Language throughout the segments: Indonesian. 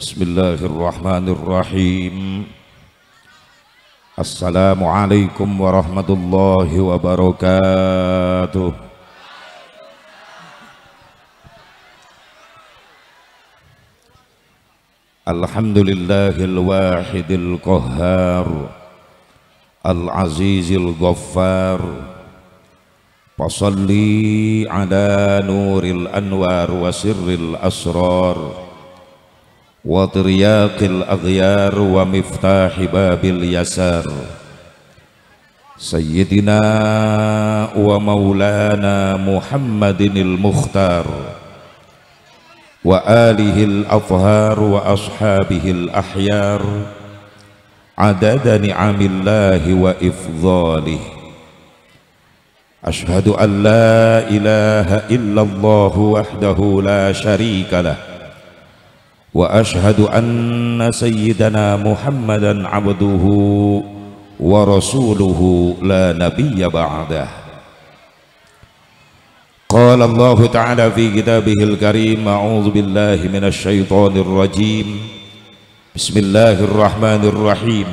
بسم الله الرحمن الرحيم السلام عليكم ورحمة الله وبركاته الحمد لله الواحد القهار العزيز الغفار وصلي على نور الأنوار وسر الأسرار وطرياق الأغيار ومفتاح باب اليسار سيدنا ومولانا محمد المختار وآله الأطهار وأصحابه الأحيار عدد نعم الله وإفضاله أشهد أن لا إله إلا الله وحده لا شريك له وأشهد أن سيدنا محمدا عبده ورسوله لا نبي بعده قال الله تعالى في كتابه الكريم أعوذ بالله من الشيطان الرجيم بسم الله الرحمن الرحيم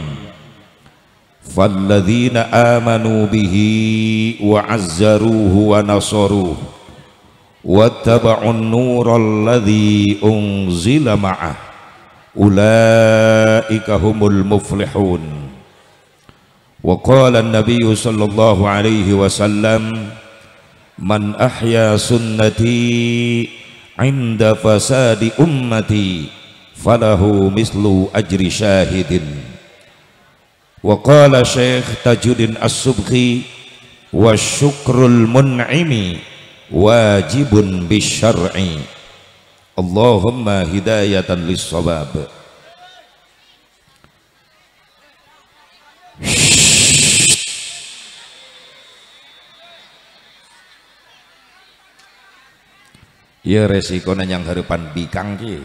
فالذين آمنوا به وعزروه ونصروه واتبعوا النور الذي انزل معه اولئك هم المفلحون وقال النبي صلى الله عليه وسلم من احيا سنتي عند فساد امتي فله مثل اجر شاهد وقال شيخ تجد السبخي والشكر المنعم wajibun bisyar'i Allahumma hidayatan lissabab Ya nanya yang harapan bikang ki.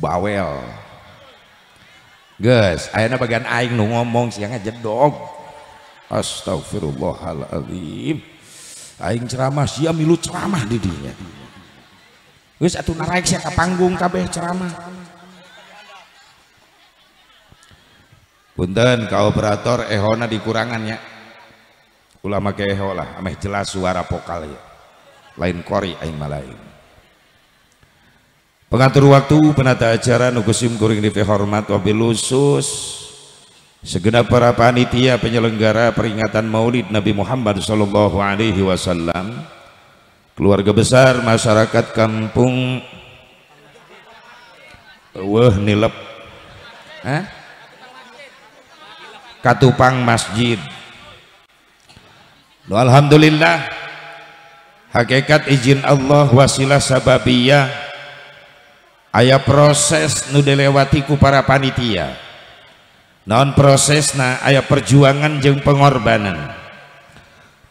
bawel. Guys, ayana bagian aing nu ngomong siang aja dong. Astagfirullahaladzim aing ceramah sia milu ceramah di dinya geus atuh naraeksa ka panggung kabeh ceramah punten ka operator ehona dikurangan ya ulama ke eho lah ameh jelas suara vokal ya lain kori aing malain pengatur waktu penata acara nukusim kuring dipehormat hormat wabilusus. Segenap para panitia penyelenggara peringatan Maulid Nabi Muhammad Sallallahu Alaihi Wasallam, keluarga besar masyarakat kampung Wah nilep, Hah? Katupang Masjid. Alhamdulillah, hakikat izin Allah wasilah sababiyah, ayah proses nu dilewatiku para panitia non proses na ayah perjuangan jeng pengorbanan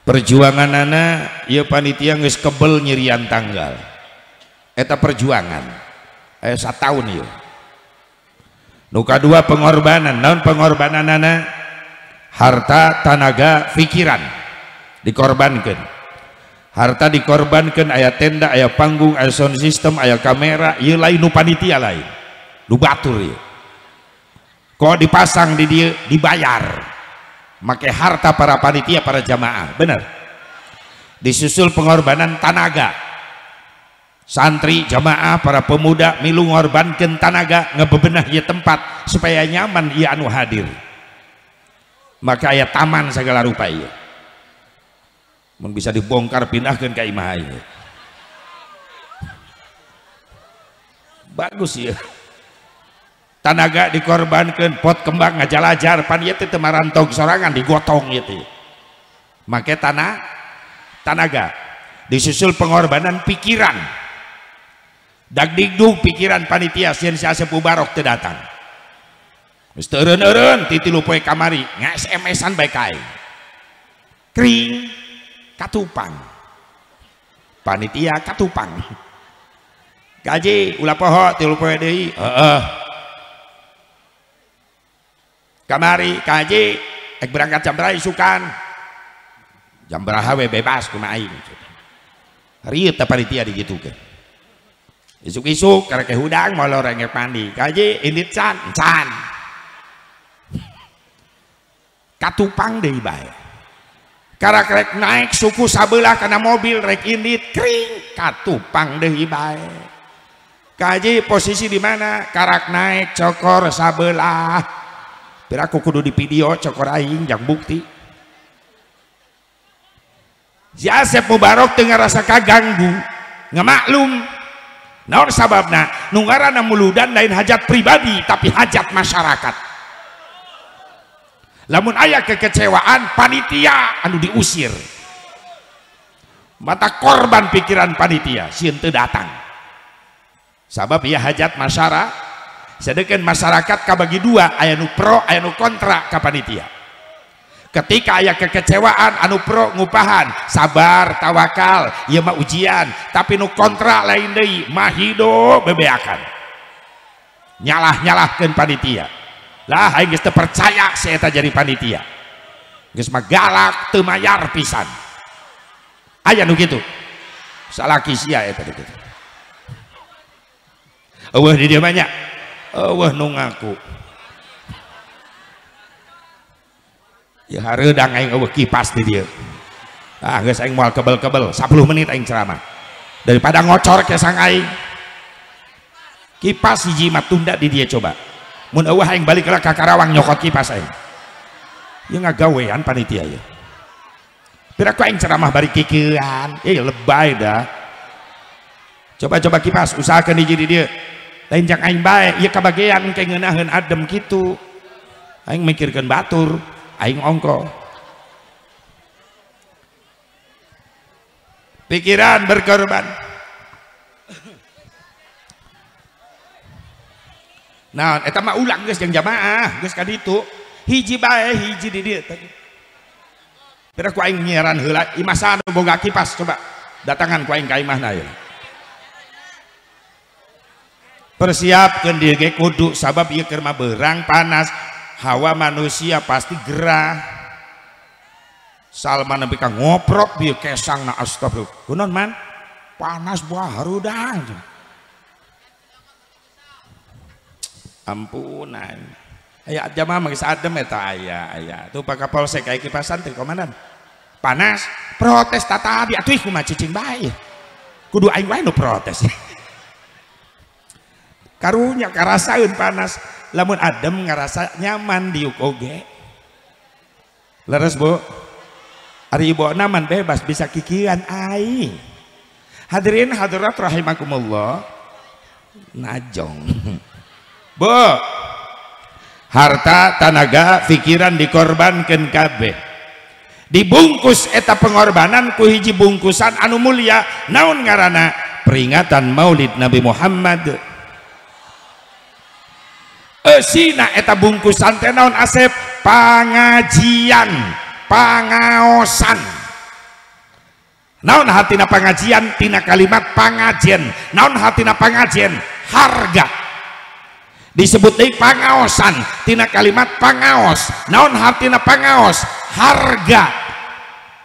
perjuangan nana ya panitia nges kebel nyirian tanggal eta perjuangan ayah satu tahun ya nuka dua pengorbanan non pengorbanan nana harta tanaga pikiran dikorbankan harta dikorbankan ayah tenda ayah panggung ayah sound system ayah kamera ya lain nu panitia lain nu ya kok dipasang di dia dibayar pakai harta para panitia para jamaah benar disusul pengorbanan tanaga santri jamaah para pemuda milu ngorbankan tanaga ngebebenah ya tempat supaya nyaman ia anu hadir maka ayat taman segala rupa iya mun bisa dibongkar pindahkan ke imah ini. bagus ya tanaga dikorbankan pot kembang ngajalajar pan Panitia temaran tong sorangan digotong ieu teh make tanah tanaga disusul pengorbanan pikiran dagdigdug pikiran panitia sieun si Asep Ubarok teu datang titi teu eureun titilu kamari nya SMS-an bae kering kring katupang panitia katupang gaji ulah poho tilu poe deui heeh kamari kaji ek berangkat jam berapa isukan jam berapa we bebas kuma aing gitu. apa tapi di gitu ke isuk-isuk karena kehudang hudang mau loreng ek kaji ini can can katupang deh bay karena kerek naik suku sabelah karena mobil rek ini kering katupang deh bay kaji posisi di mana karak naik cokor sabelah aku kudu di video cokor aing yang bukti si Asep Mubarok tengah rasa kaganggu ngemaklum naon sababna nunggara muludan lain hajat pribadi tapi hajat masyarakat lamun ayah kekecewaan panitia anu diusir mata korban pikiran panitia sieun datang sabab ia hajat masyarakat sedangkan masyarakat kabagi dua ayah nu pro ayah nu kontra ke panitia ketika ayah kekecewaan anu pro ngupahan sabar tawakal ya mah ujian tapi nu kontra lain deui mahido bebeakan nyalah nyalahkan panitia lah aing kita percaya saya tak jadi panitia kita galak temayar pisan ayah nu salah kisya ayah tadi gitu eueuh di dia banyak Eh, wah nung aku. ya udah aing eueuh kipas di dia ah geus saya mau kebel-kebel 10 menit aing ceramah daripada ngocor ke sang aing kipas hiji mah tunda di dia coba mun awah aing balik ke Karawang nyokot kipas aing ya gawean panitia ya Pira ku aing ceramah bari kikian. eh lebay dah coba-coba kipas usahakan di di dia lain jang aing baik ya kebagian kengenahan adem gitu aing mikirkan batur aing ongko pikiran berkorban nah eta mah ulang guys yang jamaah guys kan itu hiji baik hiji di dia Tidak ku aing nyiaran heula imah boga kipas coba datangan ku aing ka imahna ya persiapkan diri kudu sabab ia kerma berang panas hawa manusia pasti gerah Salman nabi kang ngoprok dia kesang na astagfirullah kunon man panas buah harudang ampunan ayat jamaah mangis adem eta ya, ayah ayah, tuh pak kapolsek kayak kipasan santri komandan panas protes tata abi atuh kumaha cicing bayi kudu ayu ayu protes karunya karasaun panas lamun adem ngerasa nyaman di ukoge leres bu hari ibu naman bebas bisa kikian aing hadirin hadirat rahimakumullah najong bu harta tanaga pikiran dikorbankan kabe dibungkus eta pengorbanan ku hiji bungkusan anu mulia naun ngarana peringatan maulid Nabi Muhammad Esina eh, eta bungkusan tenaun asep pengajian pangaosan naon hatina pengajian tina kalimat pengajian naon hatina pengajian harga disebut di pangaosan tina kalimat pangaos naon hatina pangaos harga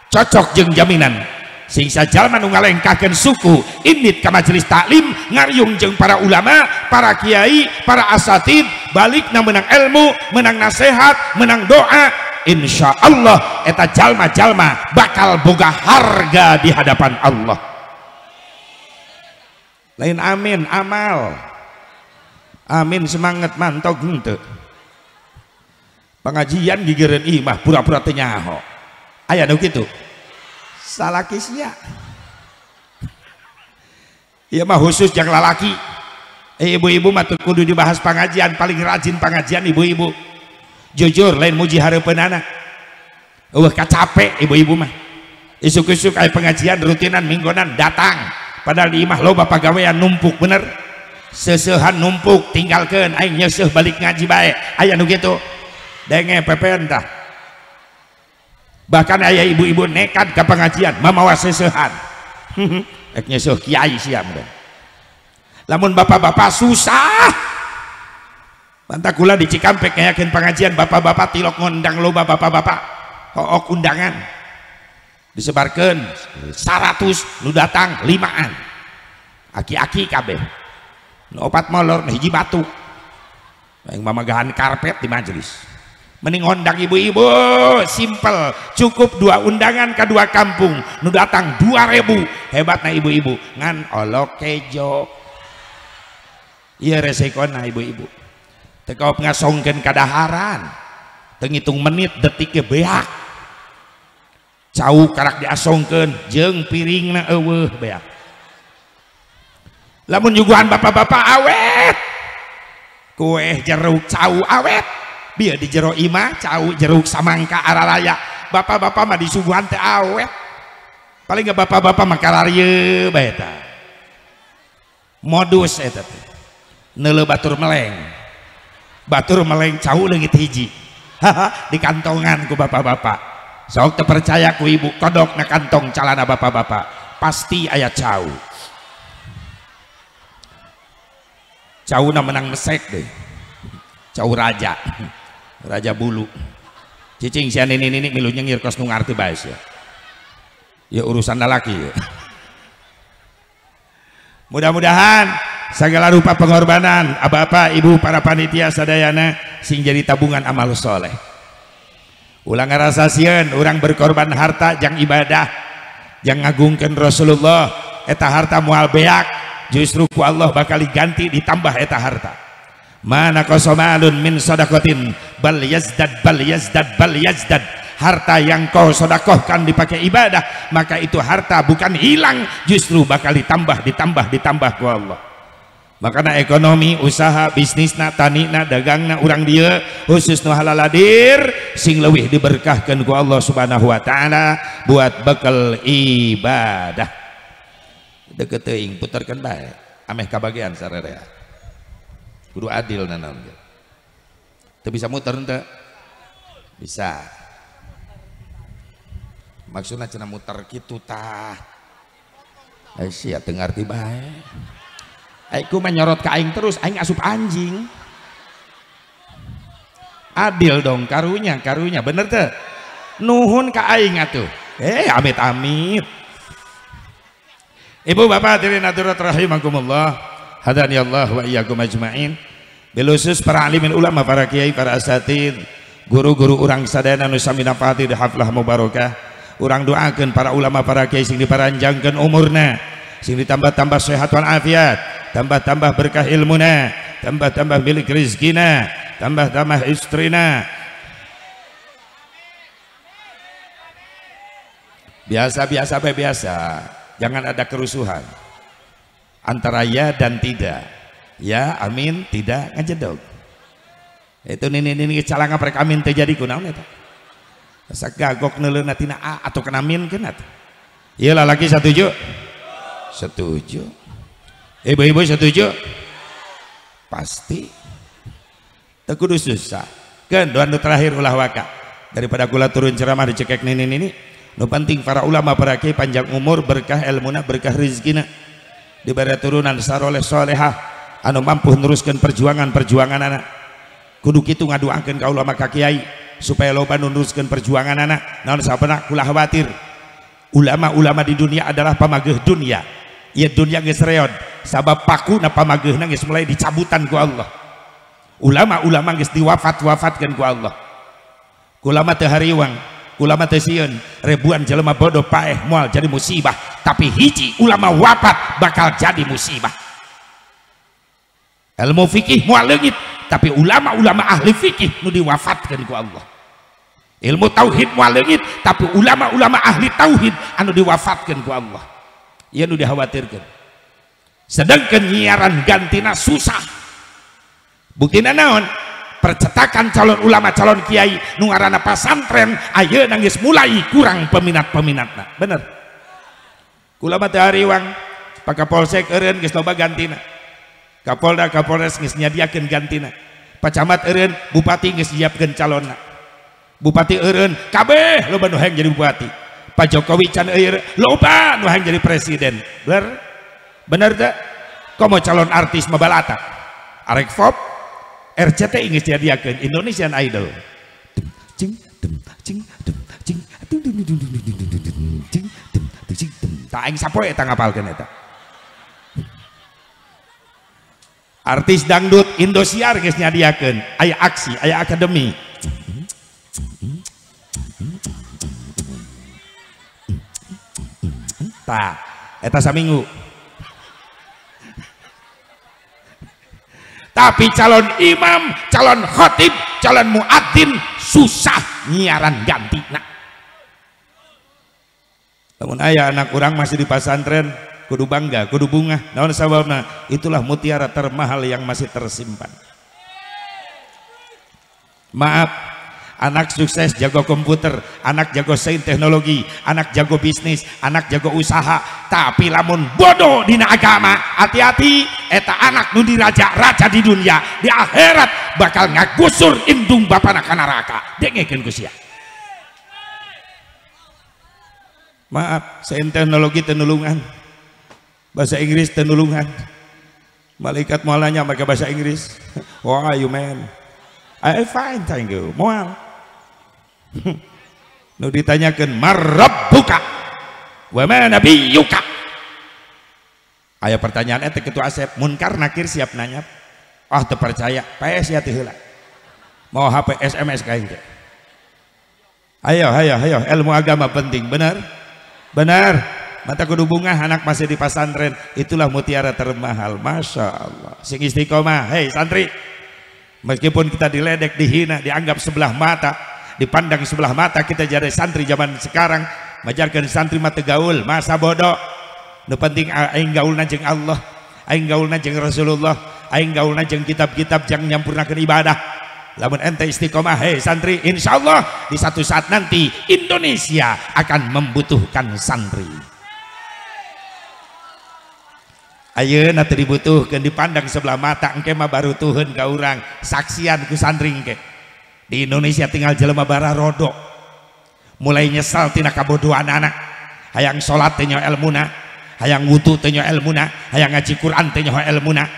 cocok jeng jaminan sing sajal kagen suku imnit ke majelis taklim ngaryung jeng para ulama para kiai para asatid balik na menang ilmu menang nasihat menang doa insya Allah eta jalma-jalma bakal boga harga di hadapan Allah lain amin amal amin semangat mantau gitu pengajian gigiran imah pura-pura tenyaho ayah gitu salakisnya iya mah khusus yang lalaki eh, ibu-ibu mah kudu dibahas pengajian paling rajin pengajian ibu-ibu jujur lain muji harapan anak wah kacapek ibu-ibu mah isuk-isuk kayak pengajian rutinan mingguan datang padahal di imah loba pegawaian numpuk bener sesehan numpuk tinggalkan aing nyeseh balik ngaji baik ayah begitu gitu denge pepen dah bahkan ayah ibu-ibu nekat ke pengajian mamawa sesehan eknya seuh kiai siam deh ya, lamun bapak-bapak susah kula di Cikampek yakin pengajian bapak-bapak tilok ngundang loba bapak-bapak hook undangan disebarkan 100 lu datang limaan aki-aki kabe, nu opat molor hiji jibatuk yang mamagahan karpet di majelis mending ngondang ibu-ibu simple cukup dua undangan ke dua kampung nu datang dua ribu hebat nah ibu-ibu ngan olok kejo iya resiko nah ibu-ibu tekau ngasongken kadaharan tenghitung menit detiknya beak cau karak diasongkan jeng piring na ewe beak lamun juguhan bapak-bapak awet kue jeruk cau awet biar di jero ima cau jeruk samangka araraya bapak-bapak mah disuguhan teh awet paling nggak bapak-bapak mah kararye baeta modus eta teh neuleu batur meleng batur meleng cau leungit hiji di kantongan ku bapak-bapak sok terpercaya ku ibu kodok na kantong calana bapak-bapak pasti ayat cau cau na menang mesek deh cau raja Raja Bulu. Cicing sian ini ini milunya ngirkos nu arti bias ya. Ya urusan lelaki ya. Mudah-mudahan segala rupa pengorbanan apa-apa ibu para panitia sadayana sing jadi tabungan amal soleh. Ulang rasa sian orang berkorban harta jang ibadah jang ngagungkan Rasulullah eta harta mual beak justru ku Allah bakal diganti ditambah eta harta mana kosomalun min sodakotin bal yazdad bal yazdad bal yazdad harta yang kau sodakohkan dipakai ibadah maka itu harta bukan hilang justru bakal ditambah ditambah ditambah ku Allah makanya ekonomi usaha bisnis na tani na dagang na urang dia khusus nu halaladir sing lewih diberkahkan ku Allah subhanahu wa ta'ala buat bekal ibadah deket putarkan baik ameh kabagian sararea kudu adil nanam itu bisa muter ente bisa maksudnya cina muter gitu tah eh dengar tiba eh. aku menyorot ke aing terus aing asup anjing adil dong karunya karunya bener teh nuhun ke aing atuh eh amit amit ibu bapak dari Nadurat rahimakumullah hadani Allah wa iyyakum ajmain Bilusus para alimin ulama, para kiai, para asatid, guru-guru orang sadana nusami nafati di haflah mubarakah. Orang doakan para ulama, para kiai sing diparanjangkan umurna, sing ditambah-tambah sehat wal afiat, tambah-tambah berkah ilmuna, tambah-tambah milik rizkina, tambah-tambah istrina. Biasa-biasa biasa, jangan ada kerusuhan antara ya dan tidak ya amin tidak ngajedog itu nini nini apa mereka amin terjadi kunaon itu Saya gagok nati natina a atau kena amin kena iyalah lagi setuju setuju ibu-ibu setuju pasti tekudu susah kan doa terakhir ulah waka daripada gula turun ceramah dicekek nini nini nu penting para ulama para kiai panjang umur berkah ilmuna berkah rizkina diberi turunan saroleh solehah anu mampu meneruskan perjuangan-perjuangan anak kudu kita gitu ngadu angkin kau lama kiai supaya loba meneruskan perjuangan anak namun pernah kula khawatir ulama-ulama di dunia adalah pamageh dunia ya dunia nges sabab paku na pamageh nangis mulai dicabutan ku Allah ulama-ulama nges diwafat wafatkan ku Allah ulama tehariwang ulama teu ribuan jelema bodoh paeh mual jadi musibah tapi hiji ulama wafat bakal jadi musibah ilmu fikih mualengit tapi ulama-ulama ahli fikih nu diwafatkan ku Allah ilmu tauhid mualengit tapi ulama-ulama ahli tauhid anu diwafatkan ku Allah ia ya nu dikhawatirkan sedangkan nyiaran gantina susah bukti naon percetakan calon ulama calon kiai nu pasantren ayo nangis mulai kurang peminat peminat bener Kulamat hari wang pakai polsek eren gis loba gantina Kapolda Kapolres geus nyadiakeun gantina. Pak Camat eureun bupati geus nyiapkeun calon, Bupati eureun kabeh lo nu jadi bupati. Pak Jokowi can eureun loba nu jadi presiden. Bener? Bener teu? Komo calon artis mabalata. Arek Fop RCTI geus nyadiakeun Indonesian Idol. Cing dem cing dem cing dum dum dum dum dum dum dum cing dem cing dem. Tak aing sapoe eta ngapalkeun eta. artis dangdut Indosiar guys nyadiakan ayah aksi ayah akademi tak eta minggu. tapi calon imam calon khotib calon muadzin susah nyiaran ganti nak namun ayah anak kurang masih di pesantren kudu bangga kudu bunga naon sababna itulah mutiara termahal yang masih tersimpan maaf anak sukses jago komputer anak jago sains teknologi anak jago bisnis anak jago usaha tapi lamun bodoh dina agama hati-hati eta anak nu diraja raja di dunia di akhirat bakal ngagusur indung bapak anak neraka dengekin kusia maaf sains teknologi tenulungan bahasa Inggris tenulungan malaikat mualanya mereka bahasa Inggris Wah, are you man I fine thank you mual nu ditanyakan buka wa nabi yuka ayah pertanyaan itu ketua asep munkar nakir siap nanya ah oh, terpercaya PS ya tihula mau HP SMS kain ayo ayo ayo ilmu agama penting benar benar mata kudu bunga anak masih di pesantren itulah mutiara termahal masya Allah sing istiqomah hei santri meskipun kita diledek dihina dianggap sebelah mata dipandang sebelah mata kita jadi santri zaman sekarang majarkan santri mata gaul masa bodoh nu penting aing gaul najeng Allah aing gaul najeng Rasulullah aing gaul najeng kitab-kitab yang nyampurnakan ibadah lamun ente istiqomah hei santri insya Allah di satu saat nanti Indonesia akan membutuhkan santri Ayo na dibutuhkan dipandang sebelah mata engke mah baru Tuhan ke orang saksian ku sandring ke. Di Indonesia tinggal jelema bara rodok. Mulai nyesal tina kabodohan anak. Hayang sholat teu elmuna, hayang wudu teu elmuna, hayang ngaji Quran teu elmuna.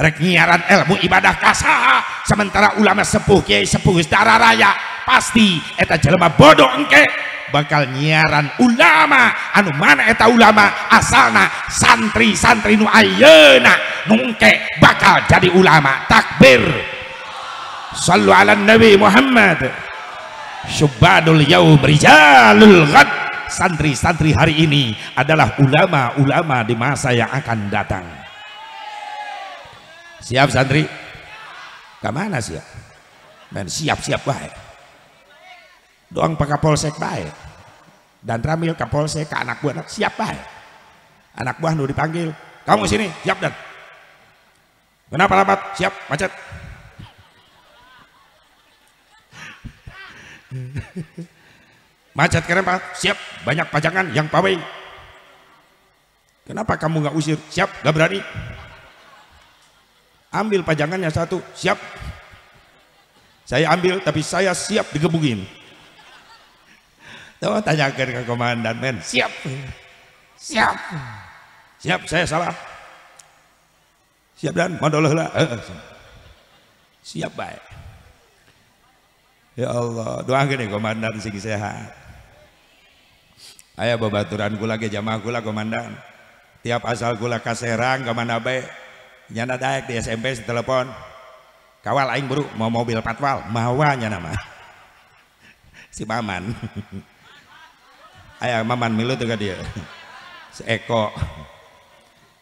Rek nyiaran ilmu ibadah kasaha sementara ulama sepuh kiai sepuh darah raya pasti eta jelema bodoh engke bakal nyiaran ulama anu mana eta ulama asalna santri-santri nu ayeuna nungke bakal jadi ulama takbir sallu ala nabi Muhammad syubadul yaum rijalul ghad santri-santri hari ini adalah ulama-ulama di masa yang akan datang siap santri kemana siap dan siap-siap baik doang Pak Kapolsek baik dan Ramil Kapolsek ke anak buah siap baik anak buah nu dipanggil kamu sini siap dan kenapa lambat siap macet macet kenapa siap banyak pajangan yang pawai kenapa kamu nggak usir siap nggak berani ambil pajangannya satu siap saya ambil tapi saya siap digebukin Tuh tanya ke komandan men. Siap. Siap. Siap saya salah. Siap dan mandoloh lah. Eh, eh, siap baik. Ya Allah, doakan gini ya, komandan sing sehat. Ayah babaturan kula ke jamaah kula komandan. Tiap asal gula kaserang kemana baik. Nyana daek di SMP si telepon. Kawal aing buruk mau mobil patwal, mawanya nama. Si paman. ayah maman milu tuh kan dia seeko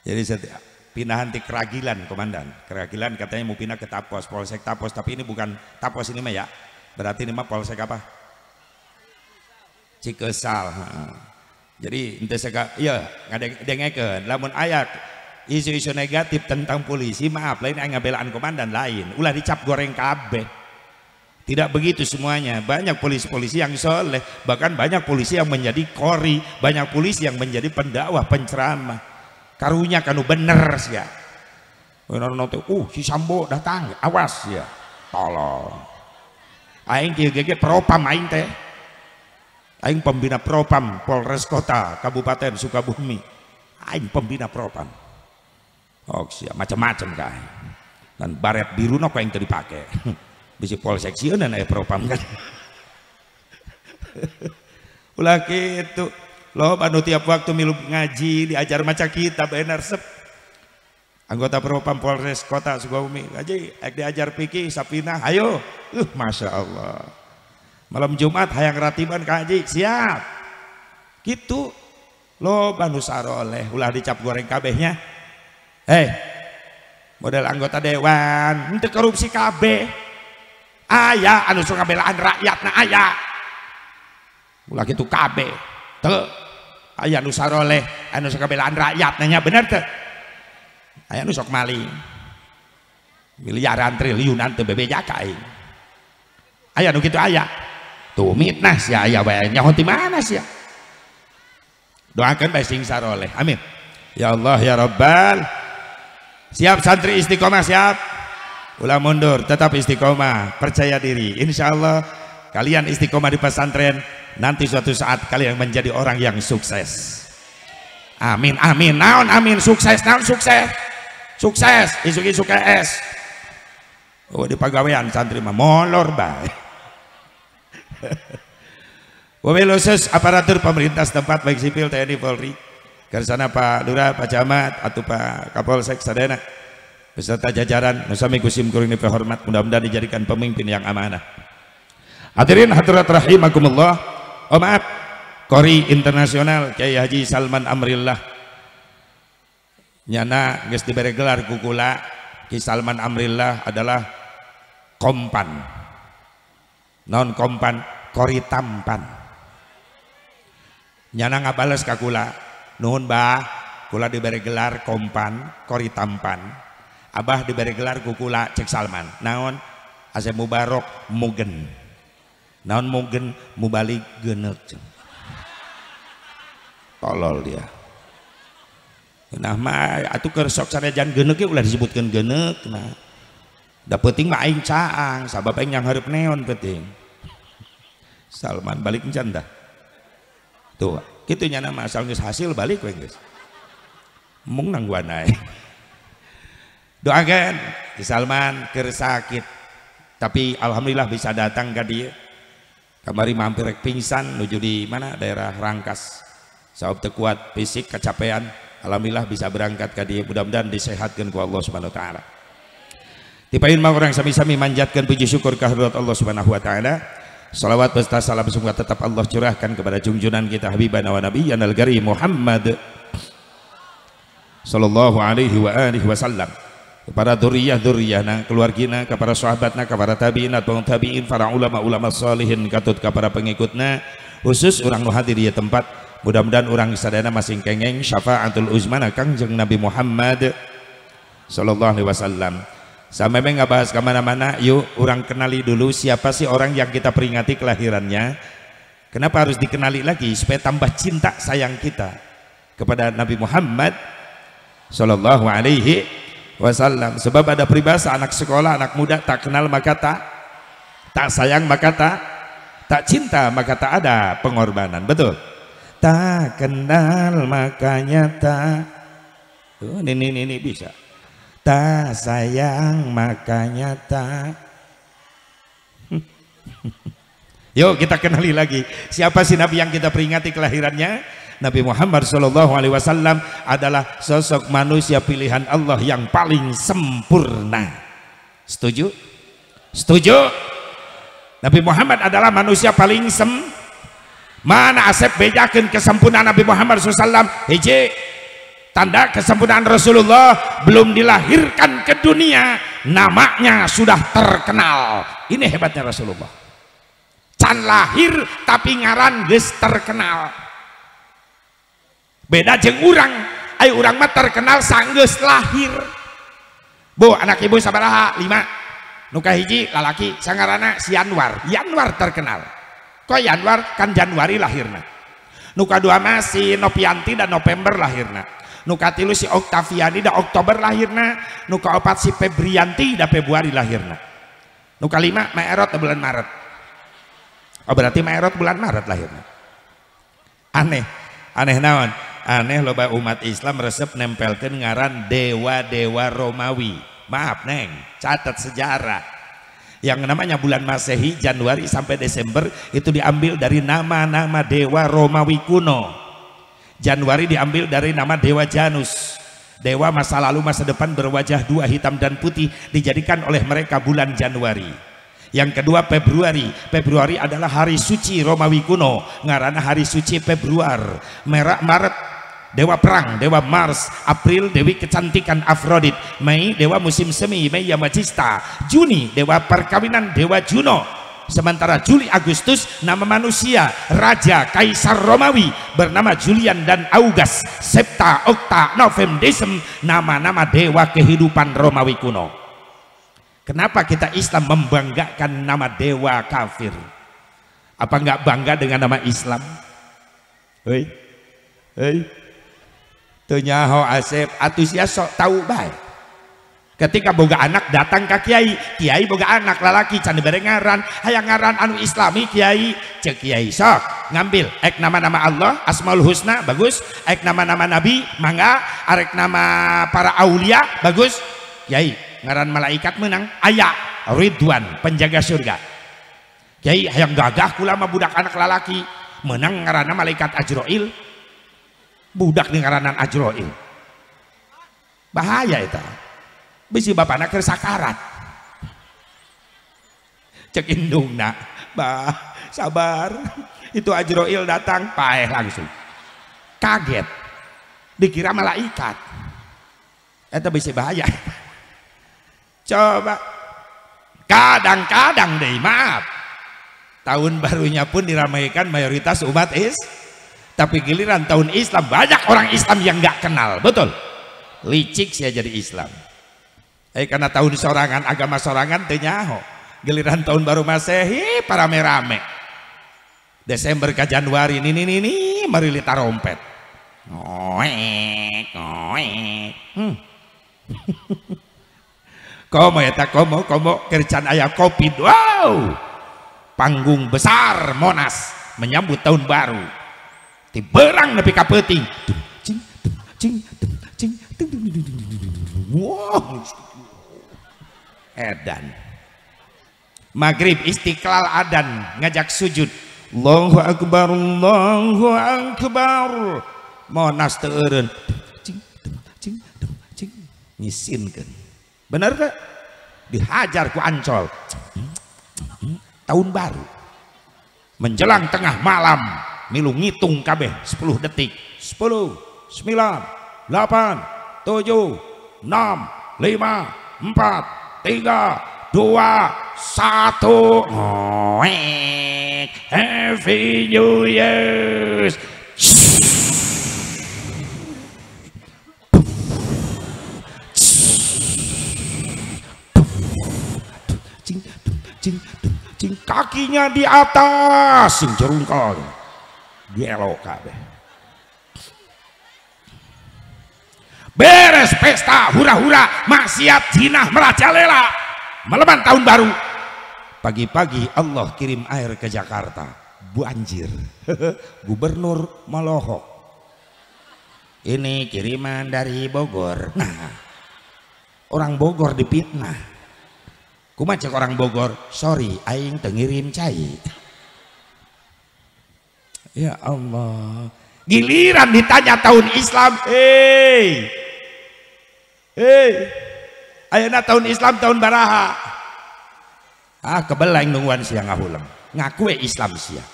jadi setiap pindahan di keragilan komandan keragilan katanya mau pindah ke tapos polsek tapos tapi ini bukan tapos ini mah ya berarti ini mah polsek apa cikesal jadi ente seka iya, ada yang dengekeun Namun ayak isu-isu negatif tentang polisi maaf lain ayah ngebelaan komandan lain ulah dicap goreng kabeh tidak begitu semuanya. Banyak polisi-polisi yang soleh, bahkan banyak polisi yang menjadi kori, banyak polisi yang menjadi pendakwah, penceramah. Karunya kanu bener sih ya. Bener nanti, uh si Sambo datang, awas ya, tolong. Aing gg propam aing teh. Aing pembina propam Polres Kota Kabupaten Sukabumi. Aing pembina propam. Oh, macam-macam kah. Dan baret biru no yang tadi pakai. bisa polsek oh, dan naik propam kan ulah gitu loh anu tiap waktu milu ngaji diajar maca kitab benar sep anggota propam polres kota Sukabumi ngaji ek diajar piki sapina ayo uh masya Allah malam Jumat hayang ratiban kaji siap gitu lo banu saroleh ulah dicap goreng kabehnya hey, eh, model anggota dewan untuk korupsi kabeh ayah anu suka belaan rakyat na ayah mulai gitu kabe te ayah anu saroleh anu suka belaan rakyat nanya bener te ayah anu sok maling miliaran triliunan te bebe jakai eh. ayah anu gitu ayah tuh mitnah si ayah bayarnya henti mana sih doakan baik sing saroleh amin ya Allah ya Rabbal siap santri istiqomah siap ulang mundur tetap istiqomah percaya diri insya Allah kalian istiqomah di pesantren nanti suatu saat kalian menjadi orang yang sukses amin amin naon amin sukses naon sukses sukses isu suka es. oh di pegawaian santri mah molor baik. Wabilusus aparatur pemerintah setempat baik sipil TNI Polri Karena sana Pak Lura, Pak Camat, atau Pak Kapolsek Sadena beserta jajaran nusami kusim kuring nipi hormat mudah-mudahan dijadikan pemimpin yang amanah hadirin hadirat rahimakumullah oh maaf Kori Internasional Kiai Haji Salman Amrillah nyana geus diberi gelar kukula Ki Salman Amrillah adalah kompan non kompan kori tampan nyana ngabales kakula nuhun bah kula diberi gelar kompan kori tampan Abah diberi gelar kukula cek Salman. Naon? Asep Mubarok Mugen. Naon Mugen Mubalik Genek. Tolol dia. Nah mah atuh keur sok sanajan udah ulah disebutkeun geneuk. Nah. Da penting mah aing caang, sabab aing yang hareup neon penting. Salman balik encan dah. Tuh, kita nyana nama asal geus hasil balik we geus. Mung nangguan aing doakan di Salman keresakit, tapi alhamdulillah bisa datang ke dia kemarin mampir pingsan menuju di mana daerah Rangkas sahabat kuat fisik kecapean alhamdulillah bisa berangkat ke dia mudah-mudahan disehatkan ku Allah subhanahu wa ta'ala tipain mau orang sami-sami manjatkan puji syukur kehadirat Allah subhanahu wa ta'ala salawat beserta salam semoga tetap Allah curahkan kepada junjungan kita Habibana wa Nabiyan al-Gari Muhammad sallallahu alaihi wa alihi wasallam kepada duriyah duriyah keluarga keluargina kepada nang kepada tabiin atau tabiin para ulama ulama salihin katut kepada pengikutnya khusus orang hadir di tempat mudah-mudahan orang sadana masing kengeng syafaatul uzmana kangjeng Nabi Muhammad sallallahu alaihi wasallam sampai nggak bahas kemana-mana yuk orang kenali dulu siapa sih orang yang kita peringati kelahirannya kenapa harus dikenali lagi supaya tambah cinta sayang kita kepada Nabi Muhammad sallallahu alaihi wasallam. Sebab ada peribahasa anak sekolah, anak muda tak kenal maka tak tak sayang maka tak tak cinta maka tak ada pengorbanan. Betul? Tak kenal makanya tak oh, Tuh, ini, ini, ini bisa. Tak sayang makanya tak Yuk kita kenali lagi siapa sih Nabi yang kita peringati kelahirannya Nabi Muhammad Shallallahu Alaihi Wasallam adalah sosok manusia pilihan Allah yang paling sempurna. Setuju? Setuju? Nabi Muhammad adalah manusia paling sem mana asep bejakan kesempurnaan Nabi Muhammad SAW hiji tanda kesempurnaan Rasulullah belum dilahirkan ke dunia namanya sudah terkenal ini hebatnya Rasulullah can lahir tapi ngaran ges terkenal beda jeng urang ayo urang mah terkenal sanggeus lahir Bu anak ibu sabaraha lima nuka hiji lalaki sangarana si Anwar Yanwar terkenal kok Yanwar kan Januari lahirna nuka dua mah si Nopianti dan November lahirna nuka tilu si Oktaviani dan Oktober lahirna nuka opat si Febrianti dan Februari lahirna nuka lima Maerot bulan Maret oh berarti Maerot bulan Maret lahirna aneh aneh naon aneh loba umat Islam resep nempelkan ngaran dewa-dewa Romawi maaf neng catat sejarah yang namanya bulan Masehi Januari sampai Desember itu diambil dari nama-nama dewa Romawi kuno Januari diambil dari nama dewa Janus dewa masa lalu masa depan berwajah dua hitam dan putih dijadikan oleh mereka bulan Januari yang kedua Februari. Februari adalah hari suci Romawi kuno. Ngarana hari suci Februar. Merah Maret dewa perang, dewa Mars, April dewi kecantikan Afrodit, Mei dewa musim semi, Mei Yamacista, Juni dewa perkawinan, dewa Juno. Sementara Juli Agustus nama manusia Raja Kaisar Romawi bernama Julian dan Augas Septa, Okta, Novem, Desem nama-nama dewa kehidupan Romawi kuno Kenapa kita Islam membanggakan nama dewa kafir Apa enggak bangga dengan nama Islam? Hei, hei, tunyaho asep antusias sok tahu baik ketika boga anak datang ke kiai kiai boga anak lalaki candi berengaran, hayang ngaran anu islami kiai cek kiai sok ngambil ek nama-nama Allah asmaul husna bagus ek nama-nama nabi mangga arek nama para aulia bagus kiai ngaran malaikat menang ayah ridwan penjaga surga kiai hayang gagah ma budak anak lalaki menang ngarana malaikat ajroil budak di ajroil bahaya itu bisi bapak nak sakarat cek indung nak bah sabar itu ajroil datang paeh langsung kaget dikira malaikat itu bisa bahaya coba kadang-kadang deh maaf tahun barunya pun diramaikan mayoritas umat is tapi giliran tahun Islam banyak orang Islam yang nggak kenal betul licik saya jadi Islam eh karena tahun sorangan agama sorangan tenyaho giliran tahun baru masehi para merame. Desember ke Januari ini ini ini mari rompet ngoek ngoek hmm. komo ya tak komo komo kerjaan ayah kopi wow panggung besar monas menyambut tahun baru ti berang nepi ka peuting cing cing cing wow edan maghrib istiqlal adan ngajak sujud Allahu akbar Allahu akbar monas teureun cing cing cing nyisinkeun bener gak dihajar ku ancol tahun baru menjelang tengah malam milu ngitung kabeh 10 detik 10 9 8 7 6 5 4 3 2 1 happy new year kakinya di atas sing dielok deh Beres pesta hura-hura maksiat jinah merajalela meleman tahun baru. Pagi-pagi Allah kirim air ke Jakarta. Banjir. Gubernur melohok. Ini kiriman dari Bogor. Nah, orang Bogor dipitnah. Kumacek orang Bogor, sorry, aing tengirim cair Ya Allah. Giliran ditanya tahun Islam, hei. Hei. Ayana tahun Islam tahun baraha. Ah kebelain nungguan siang ngahulam. Ngakue Islam siang.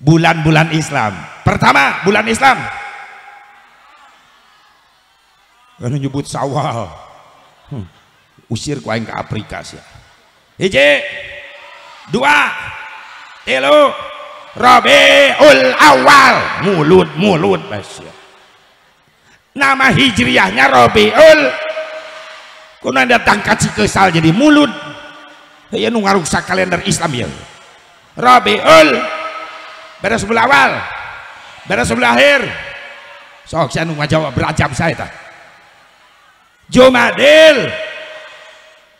Bulan-bulan Islam. Pertama, bulan Islam. Karena nyebut sawal. Hmm. Usir yang ke Afrika sih. Hiji. Dua. telo. Rabiul Awal mulut mulut Masya nama hijriahnya Rabiul kuna datang kaci kesal jadi mulut ya nu ngarusak kalender Islam ya Rabiul beres sebelah awal beres sebelah akhir sok saya nu ngajawab berajam saya tak Jumadil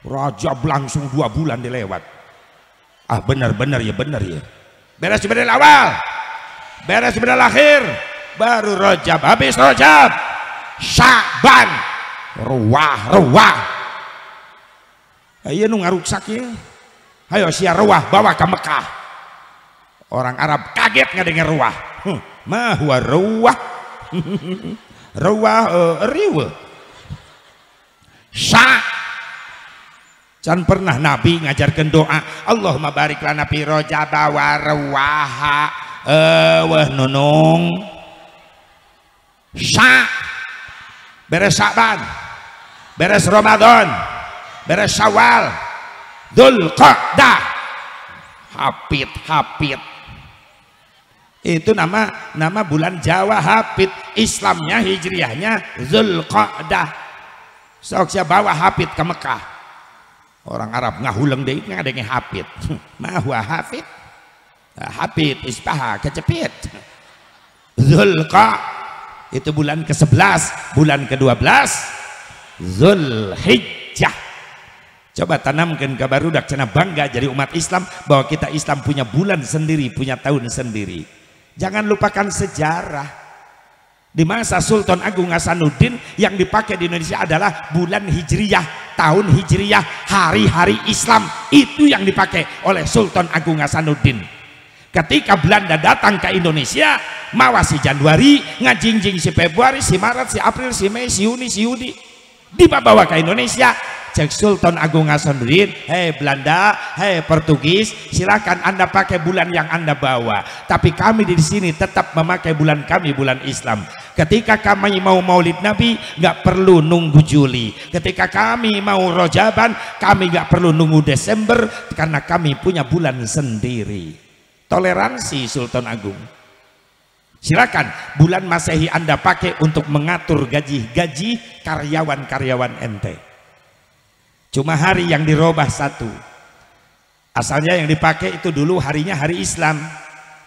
Rajab langsung dua bulan dilewat ah benar-benar ya benar ya beres di awal beres di akhir baru rojab habis rojab syaban ruah ruah Ayo nu ngaruksak ya ayo siar ruah bawa ke Mekah orang Arab kaget nggak dengar ruah huh, mahwa ruah ruah uh, eh, riwe syaban Jangan pernah Nabi ngajarkan doa Allahumma barik lana fi rojaba warwaha Eh, nunung Sya Beres Saban. Beres Ramadan Beres Syawal Dhul Qa'dah Hapit Hapit Itu nama nama bulan Jawa Hapit Islamnya Hijriahnya Dhul Qa'dah Sok bawa Hapit ke Mekah orang Arab ngahuleng deh nggak ada yang hafid Mahu hafid nah, hafid ispaha kecepit Zulqa itu bulan ke-11 bulan ke-12 Zulhijjah coba tanamkan ke barudak cina bangga jadi umat Islam bahwa kita Islam punya bulan sendiri punya tahun sendiri jangan lupakan sejarah di masa Sultan Agung Hasanuddin yang dipakai di Indonesia adalah bulan Hijriyah, tahun Hijriyah, hari-hari Islam. Itu yang dipakai oleh Sultan Agung Hasanuddin. Ketika Belanda datang ke Indonesia, mawasi Januari, ngajingjing si Februari, si Maret, si April, si Mei, si Juni, si Yudi dibawa ke Indonesia cek Sultan Agung Hasanuddin hei Belanda hei Portugis silakan anda pakai bulan yang anda bawa tapi kami di sini tetap memakai bulan kami bulan Islam ketika kami mau maulid Nabi nggak perlu nunggu Juli ketika kami mau rojaban kami nggak perlu nunggu Desember karena kami punya bulan sendiri toleransi Sultan Agung Silakan bulan Masehi Anda pakai untuk mengatur gaji-gaji karyawan-karyawan ente. Cuma hari yang dirubah satu. Asalnya yang dipakai itu dulu harinya hari Islam.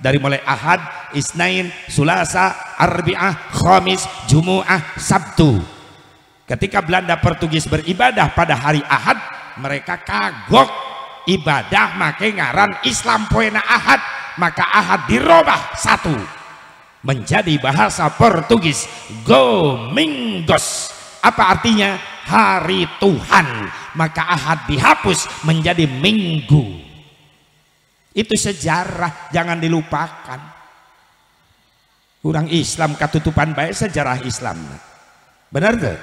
Dari mulai Ahad, Isnain, Sulasa, Arbi'ah, Khamis, Jumu'ah, Sabtu. Ketika Belanda Portugis beribadah pada hari Ahad, mereka kagok ibadah makai ngaran Islam poena Ahad, maka Ahad dirubah satu menjadi bahasa Portugis Gomingos apa artinya hari Tuhan maka ahad dihapus menjadi minggu itu sejarah jangan dilupakan kurang Islam ketutupan baik sejarah Islam benar tuh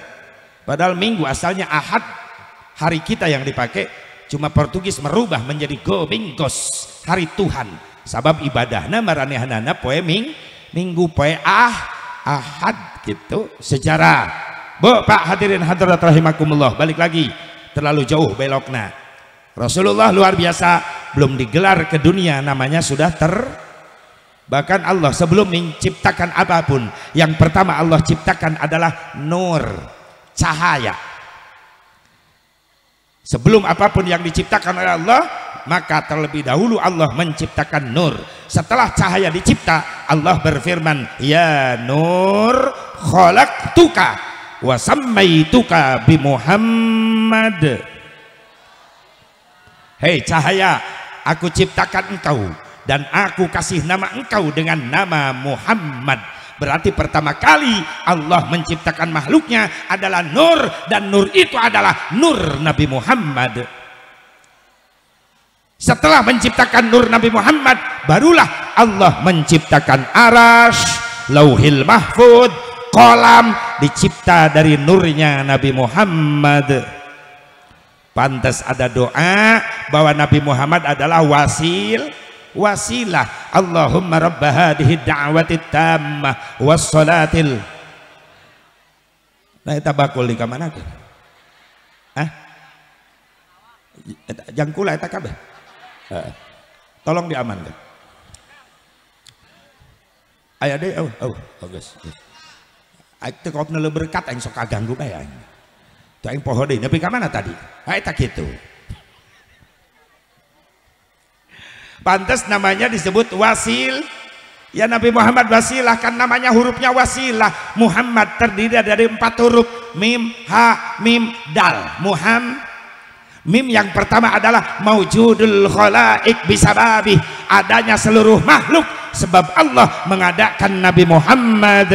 padahal minggu asalnya ahad hari kita yang dipakai cuma Portugis merubah menjadi Gomingos hari Tuhan sabab ibadahnya maranehanana poeming Poeming minggu poe ah ahad gitu sejarah bu pak hadirin hadirat rahimakumullah balik lagi terlalu jauh belokna Rasulullah luar biasa belum digelar ke dunia namanya sudah ter bahkan Allah sebelum menciptakan apapun yang pertama Allah ciptakan adalah nur cahaya sebelum apapun yang diciptakan oleh Allah maka terlebih dahulu Allah menciptakan nur setelah cahaya dicipta Allah berfirman ya nur khalaqtuka wa sammaituka bi Muhammad hei cahaya aku ciptakan engkau dan aku kasih nama engkau dengan nama Muhammad berarti pertama kali Allah menciptakan makhluknya adalah nur dan nur itu adalah nur Nabi Muhammad setelah menciptakan nur Nabi Muhammad, barulah Allah menciptakan aras, lauhil mahfud, kolam, dicipta dari nurnya Nabi Muhammad. Pantas ada doa bahwa Nabi Muhammad adalah wasil wasilah Allahumma rabba hadhihi da'wati tammah wassalatil nah itu bakul di kamar kamana ah jangkula itu kabar Eh, tolong diamankan. Ayah deh, oh, oh, bagus. Ayah teh kau nele berkat, ayah sok kaganggu bae aing. Tuh aing pohon deh, nepi mana tadi? Ayah tak gitu. Pantas namanya disebut wasil. Ya Nabi Muhammad wasilah kan namanya hurufnya wasilah. Muhammad terdiri dari empat huruf mim, ha, mim, dal. Muhammad Mim yang pertama adalah maujudul khalaik bisababi adanya seluruh makhluk sebab Allah mengadakan Nabi Muhammad.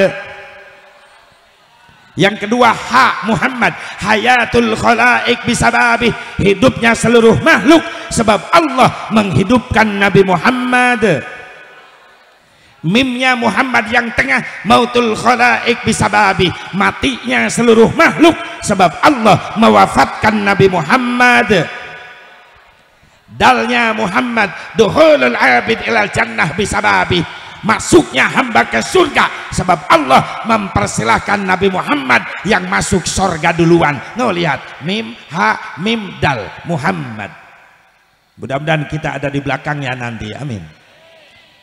Yang kedua ha Muhammad hayatul khalaik bisababi hidupnya seluruh makhluk sebab Allah menghidupkan Nabi Muhammad mimnya Muhammad yang tengah mautul khalaik bisababi matinya seluruh makhluk sebab Allah mewafatkan Nabi Muhammad dalnya Muhammad duhulul abid ilal jannah bisababi masuknya hamba ke surga sebab Allah mempersilahkan Nabi Muhammad yang masuk surga duluan no nah, lihat mim ha mim dal Muhammad mudah-mudahan kita ada di belakangnya nanti amin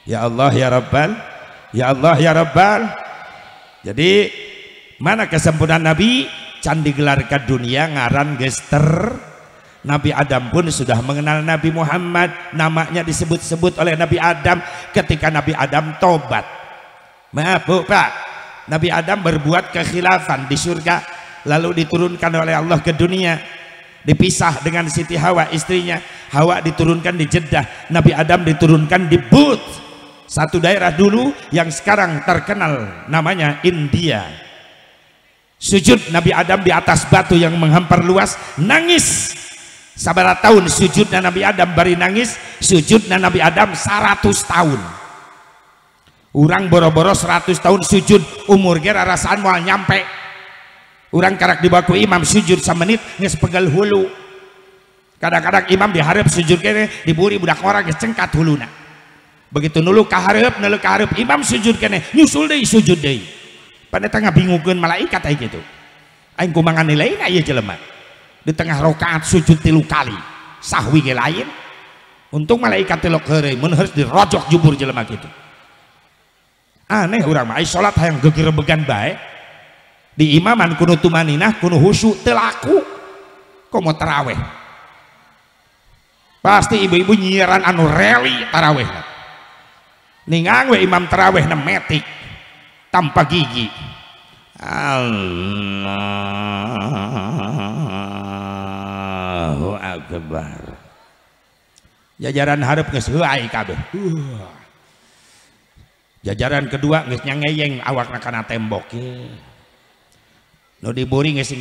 Ya Allah ya Rabbal Ya Allah ya Rabbal Jadi mana kesempurnaan Nabi Candi gelar ke dunia ngaran gester Nabi Adam pun sudah mengenal Nabi Muhammad namanya disebut-sebut oleh Nabi Adam ketika Nabi Adam tobat maaf bu pak Nabi Adam berbuat kekhilafan di surga lalu diturunkan oleh Allah ke dunia dipisah dengan Siti Hawa istrinya Hawa diturunkan di Jeddah Nabi Adam diturunkan di Booth satu daerah dulu yang sekarang terkenal namanya India. Sujud Nabi Adam di atas batu yang menghampar luas, nangis. Sabar tahun sujudnya Nabi Adam bari nangis, sujudnya Nabi Adam 100 tahun. Urang boro-boro 100 tahun sujud, umur gara-gara rasaan mau nyampe. Urang karak baku imam sujud semenit nges pegel hulu. Kadang-kadang imam diharap sujud kene diburi budak orang cengkat nak begitu nulu kaharap nulu kaharap imam sujud kene nyusul deh sujud deh pada tengah bingungkan malaikat aja gitu aing kumangan lain aja jelema di tengah rokaat sujud tilu kali sahwi ke lain untung malaikat telok hari menerus dirojok jubur jelema gitu aneh orang mah sholat yang gegerebegan baik di imaman kuno tumaninah kuno husu telaku kok mau teraweh pasti ibu-ibu nyiaran anu reli taraweh ningang e imam terawih nemetik tanpa gigi Allahu Akbar jajaran harap ngesuai kabeh uh. jajaran kedua ngesnya ngeyeng awak nakana tembok yeah. nu diburi nges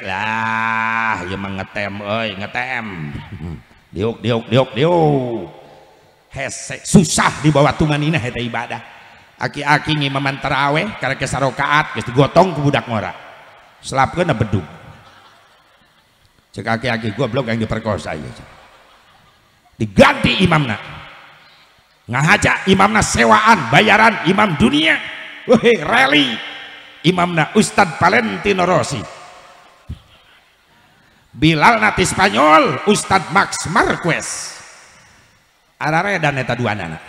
lah ya mengetem oi ngetem diuk diuk diuk diuk hese susah dibawa ini hete ibadah aki-aki ngimaman teraweh karena kesarokaat kes digotong ke budak ngora kena bedung cek aki-aki blog yang diperkosa ya diganti imamna ngahaja imamna sewaan bayaran imam dunia weh rally imamna Ustad Valentino Rossi Bilal nati Spanyol Ustad Max Marquez dan eta dua anak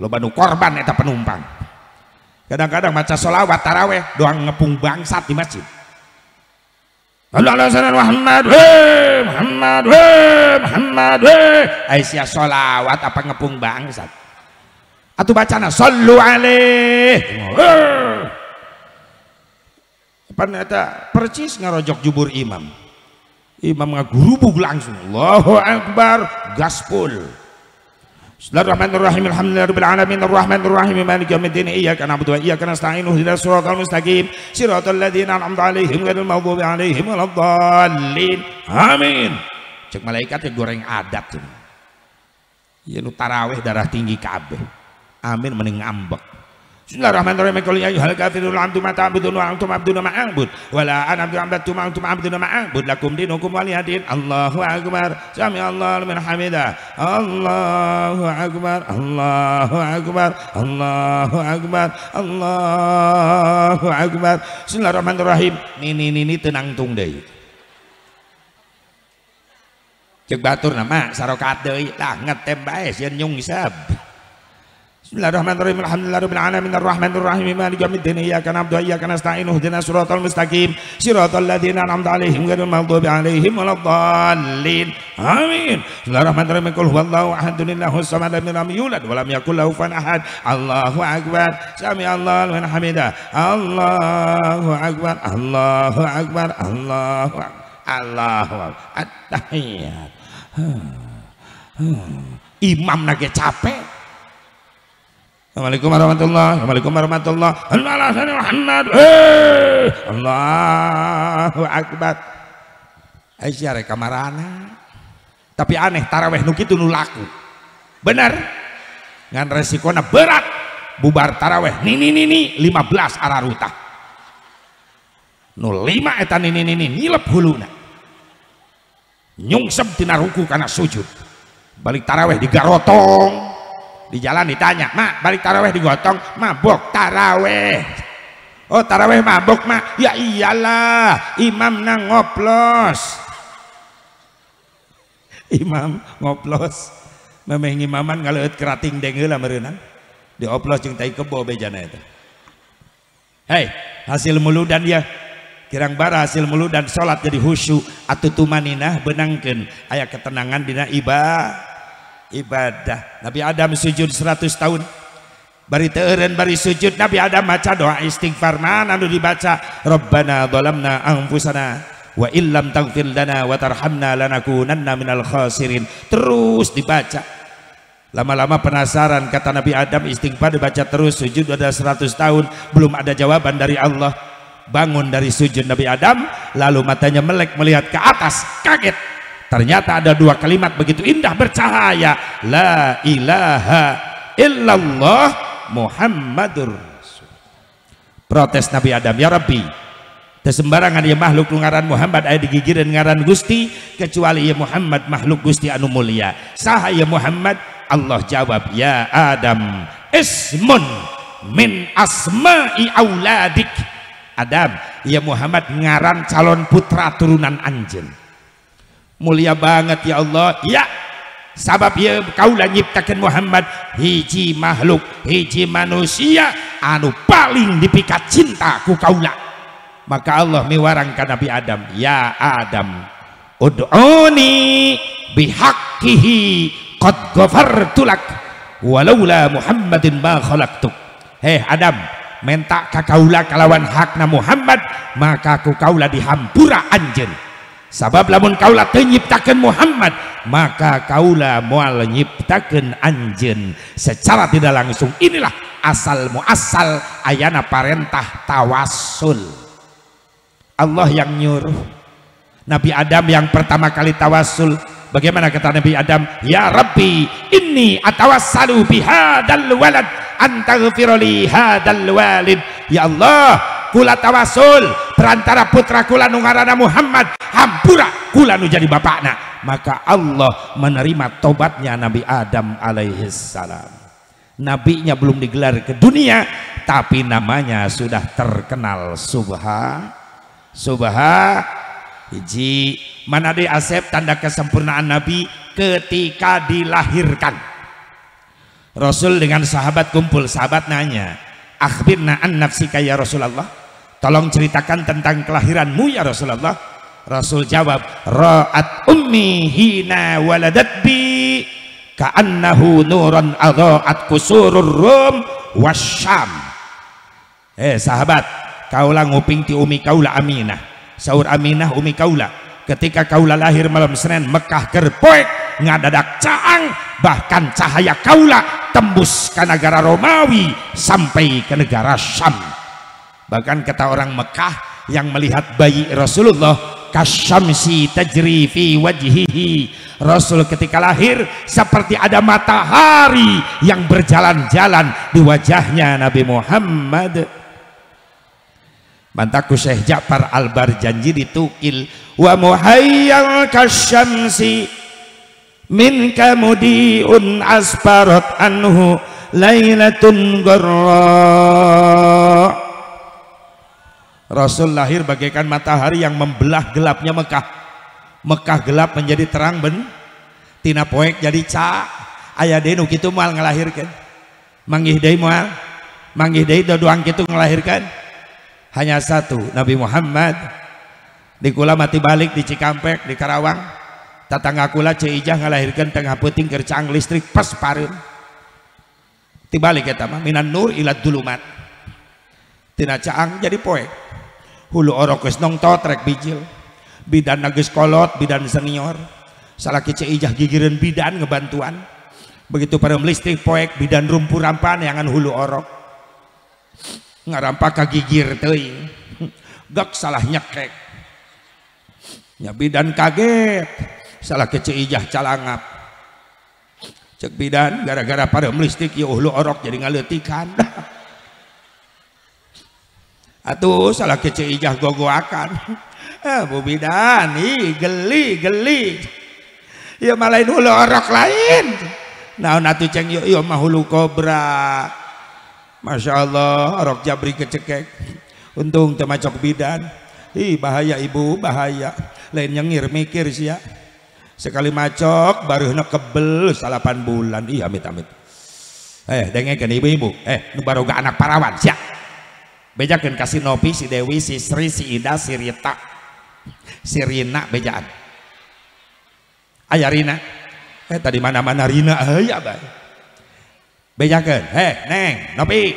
lo bandung korban eta penumpang kadang-kadang maca solawat taraweh doang ngepung bangsat di masjid Allah Allah Muhammad hei Muhammad hei Muhammad hei Aisyah solawat apa ngepung bangsat atau bacana solu alaih Pernyata percis ngerojok jubur imam. Imam ngegurubuk langsung. Allahu Akbar, gaspol. Bismillahirrahmanirrahim. Alhamdulillahirabbil alamin. Arrahmanirrahim. Maliki yaumiddin. Iyyaka na'budu wa iyyaka nasta'in. Ihdinas siratal mustaqim. Siratal ladzina an'amta 'alaihim ghairil maghdubi 'alaihim waladdallin. Amin. Cek malaikat ya goreng adat. Ya lu tarawih darah tinggi kabeh. Amin mending ambek. Bismillahirrahmanirrahim. Qul ya ayyuhal kafirun antum ma ta'budun wa antum abdun ma a'bud wa la ana abdu ma antum abdun ma a'bud lakum dinukum waliyadin. Allahu akbar. Sami Allahu liman hamida. Allahu akbar. Allahu akbar. Allahu akbar. Allahu akbar. Bismillahirrahmanirrahim. Nini nini tenang tung deui. Cek batur nama sarokat deui. Tah ngetep bae sieun nyungsab. Bismillahirrahmanirrahim. Alhamdulillahirabbil alamin arrahmanir rahim maliki yaumiddin iyyaka na'budu wa iyyaka nasta'in ihdinas siratal mustaqim siratal ladzina an'amta 'alaihim ghairil maghdubi 'alaihim waladdallin. Amin. Bismillahirrahmanirrahim. Qul huwallahu ahad. Innahu samad lam yalid walad walam yakul lahu kufuwan ahad. Allahu akbar. Sami'a Allahu liman Allahu akbar. Allahu akbar. Allahu Allahu at hmm. hmm. Imam nage cape. Assalamualaikum warahmatullahi Assalamualaikum warahmatullahi Allahu Akbar. Allahu Akbar Aisyah kamarana tapi aneh taraweh nu kitu nu laku bener ngan resikona berat bubar taraweh nini nini 15 ararutah nu lima etan nini nini nilep huluna nyungsep dina ruku karena sujud balik taraweh digarotong di jalan ditanya mak balik taraweh digotong mabok taraweh oh taraweh mabok mak ya iyalah imam nang ngoplos imam ngoplos memang imaman ngaleut kerating dengeula merenang dioplos oplos tai kebo bejana itu hei hasil muludan ya kirang bara hasil muludan dan jadi husu atau tumaninah benangken ketenangan dina ibadah ibadah Nabi Adam sujud 100 tahun bari teureun bari sujud Nabi Adam maca doa istighfar mana anu dibaca Rabbana zalamna anfusana wa illam taghfir lana wa tarhamna lanakunanna minal khasirin terus dibaca lama-lama penasaran kata Nabi Adam istighfar dibaca terus sujud ada 100 tahun belum ada jawaban dari Allah bangun dari sujud Nabi Adam lalu matanya melek melihat ke atas kaget Ternyata ada dua kalimat begitu indah bercahaya. La ilaha illallah Muhammadur Rasul. Protes Nabi Adam, ya Rabbi. Tersembarangan ya makhluk ngaran Muhammad ayat digigirin ngaran Gusti kecuali ya Muhammad makhluk Gusti anu mulia. Sahaya Muhammad Allah jawab ya Adam ismun min asma'i auladik. Adam, ya Muhammad ngaran calon putra turunan anjing mulia banget ya Allah ya sabab ya kaulah nyiptakan Muhammad hiji makhluk hiji manusia anu paling dipikat cinta ku kaulah maka Allah mewarangkan Nabi Adam ya Adam ud'uni bihaqqihi qad ghafartulak walaula Muhammadin ma khalaqtuk heh Adam mentak kakaulah kalawan hakna Muhammad maka ku kaulah dihampura anjir sabab lamun kaulah menyiptakan Muhammad maka kaulah mual nyiptakan anjen secara tidak langsung inilah asal muasal ayana parentah tawasul Allah yang nyuruh Nabi Adam yang pertama kali tawasul bagaimana kata Nabi Adam ya Rabbi ini atawassalu bihadal walad antaghfiroli hadal walid ya Allah kula tawasul perantara putra kula nungarana Muhammad hampura kula nu jadi bapakna maka Allah menerima tobatnya Nabi Adam salam. nabinya belum digelar ke dunia tapi namanya sudah terkenal subha subha hiji mana di asep tanda kesempurnaan nabi ketika dilahirkan Rasul dengan sahabat kumpul, sahabat nanya, "Akhbirna an nafsika ya Rasulullah?" Tolong ceritakan tentang kelahiranmu ya Rasulullah. Rasul jawab, Ra'at ummi hina waladat bi ka'annahu nuran adha'at kusurur rum wasyam. Eh sahabat, kaulah nguping ti umi kaulah aminah. Saur aminah umi kaulah. Ketika kaulah lahir malam Senin, Mekah gerpoek, ngadadak caang, bahkan cahaya kaulah tembus ke negara Romawi sampai ke negara Syam bahkan kata orang Mekah yang melihat bayi Rasulullah kasyamsi tajri fi wajhihi Rasul ketika lahir seperti ada matahari yang berjalan-jalan di wajahnya Nabi Muhammad Mantaku Syekh Ja'far Al-Barjanji ditukil wa muhayyal kasyamsi min kamudiun asbarat anhu lailatun garra Rasul lahir bagaikan matahari yang membelah gelapnya Mekah. Mekah gelap menjadi terang ben. Tina poek jadi ca. Ayah denu gitu mal ngelahirkan. Manggih day mal. Manggih doang gitu ngelahirkan. Hanya satu Nabi Muhammad. Di kula mati balik di Cikampek di Karawang. Tatangga kula Cijah ngelahirkan tengah puting kercang listrik pas parun. Tibalik ya Tama. minan nur ilat dulumat tina caang jadi poek hulu orok geus nongto trek bijil bidan nagis kolot bidan senior salah kece ijah gigirin bidan ngebantuan begitu pada melistrik poek bidan rumpu rampan an hulu orok ngarampak kagigir teuing gak salah nyekek ya bidan kaget salah kece ijah calangap cek bidan gara-gara pada melistrik ya hulu orok jadi ngaletikan Atuh salah kece ijah gogoakan. Eh, Bu ih, geli, geli. Ya malah hulu orok lain. Nah, natu ceng yuk yuk mahulu kobra. Masya Allah, orok jabri kecekek. Untung temacok bidan. Ih, bahaya ibu, bahaya. Lain nyengir mikir sih ya. Sekali macok, baru kebel salapan bulan. Ih, amit-amit. Eh, dengengkan ibu-ibu. Eh, baru gak anak parawan, siap bejakan kasih nopi si Dewi si Sri si Ida si Rita si Rina bejaan ayah Rina eh tadi mana mana Rina hei eh, abah ya, bejakan heh neng nopi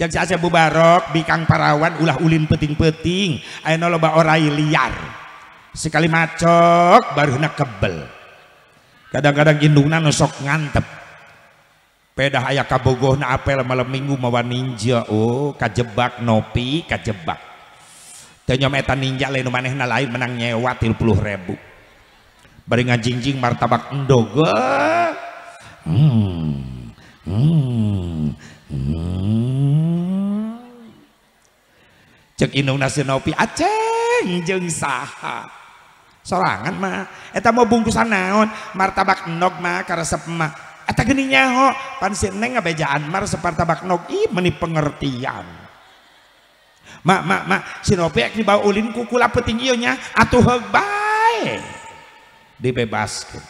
jangan si Asep Bubarok bikang parawan ulah ulin peting-peting ayah noloba orai liar sekali macok baru nak kebel kadang-kadang indungna nusok ngantep peda aya kabogo na apel malam minggu mawa ninja oh, kajebak nopi kajebak ninja maneh na menangnyawail pul barjing martabakndogo hmm, hmm, hmm. soangan mau bungkusan naon martabak noggma kar semak Eta gini nyaho. Pan neng apa ngabejaan mar separta baknog. Ih meni pengertian. Mak, mak, mak. Sinopi ek dibawa ulin kukula peting iyo nya. Atuh di Dibebaskan.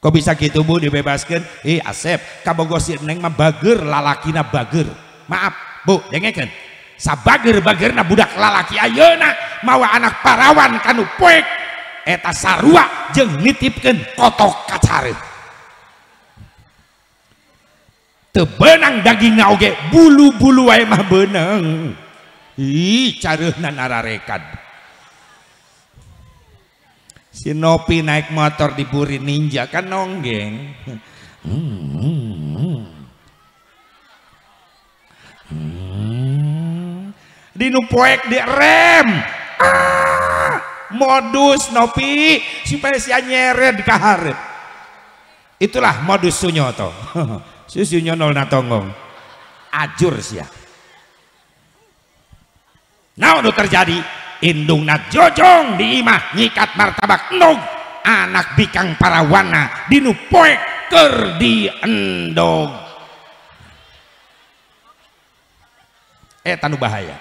Kok bisa gitu bu dibebaskan? Eh asep. Kabogo si neng mah bager lalakina bager. Maaf bu dengekan. Sabager bager na budak lalaki ayona. Mawa anak parawan kanu poek. Eta sarua jeng nitipkan kotok kacarit tebenang daging oge bulu-bulu wae mah benang ih careuhna nararekan si Nopi naik motor di Buri Ninja kan nonggeng hmm, hmm, di nupoek di rem ah, modus Nopi supaya si nyeret kaharep itulah modus Sunyoto Susu yo nyonol Ajur sia. Nah, udah terjadi? Indung nat jojong di imah nyikat martabak nog anak bikang para wana dinu poek ker di endog. Eh tanu bahaya.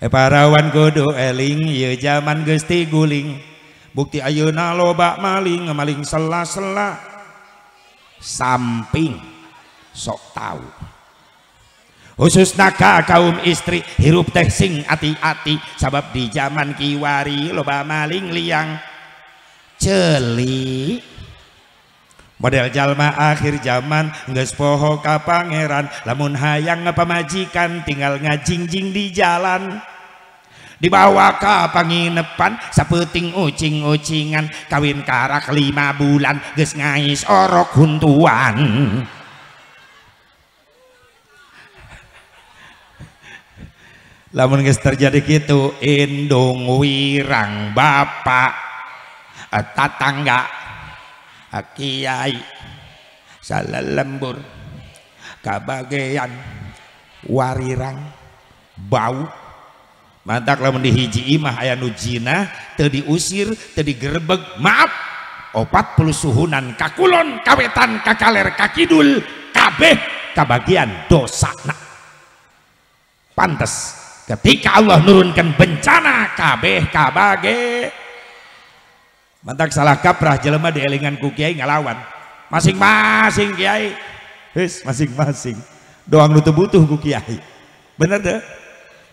Eh parawan kudu eling ya zaman gesti guling. Bukti ayeuna lobak maling maling selah sela samping sok tahu khusus naga kaum istri hirup teh sing hati-hati sabab di zaman kiwari loba maling liang celi model jalma akhir zaman nges poho ka pangeran lamun hayang ngepamajikan tinggal ngajingjing di jalan dibawa ke panginepan sepeting ucing-ucingan kawin karak lima bulan ges ngais orok huntuan lamun guys terjadi gitu indung wirang bapak eh, tetangga eh, kiai salah lembur kabagean warirang bau mantak lamun dihiji imah aya nu jina teu diusir teu digerebeg maaf opat puluh suhunan kakulon kawetan kakaler kakidul kabeh kabagian dosa nak pantes ketika Allah nurunkan bencana kabeh kabage mantak salah kaprah jelema dielingan ku kiai ngalawan masing-masing kiai wis masing-masing doang nutup butuh ku kiai bener deh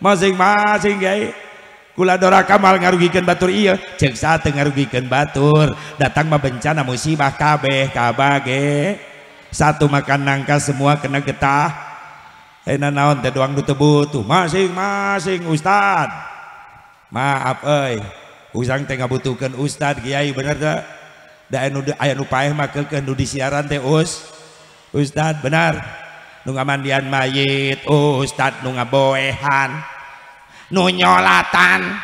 masing-masing kiai kula dora kamal ngarugikan batur iya cek saat ngarugikan batur datang mah bencana musibah kabeh kabage satu makan nangka semua kena getah Enak naon teh doang butuh masing-masing Ustad. Maaf eh usang teh butuhkan Ustad Kiai bener tak? Da anu aya nu paeh mah di siaran teh Us. Ustad benar. Nu mandian mayit Ustad nu ngaboehan. Nu nyolatan.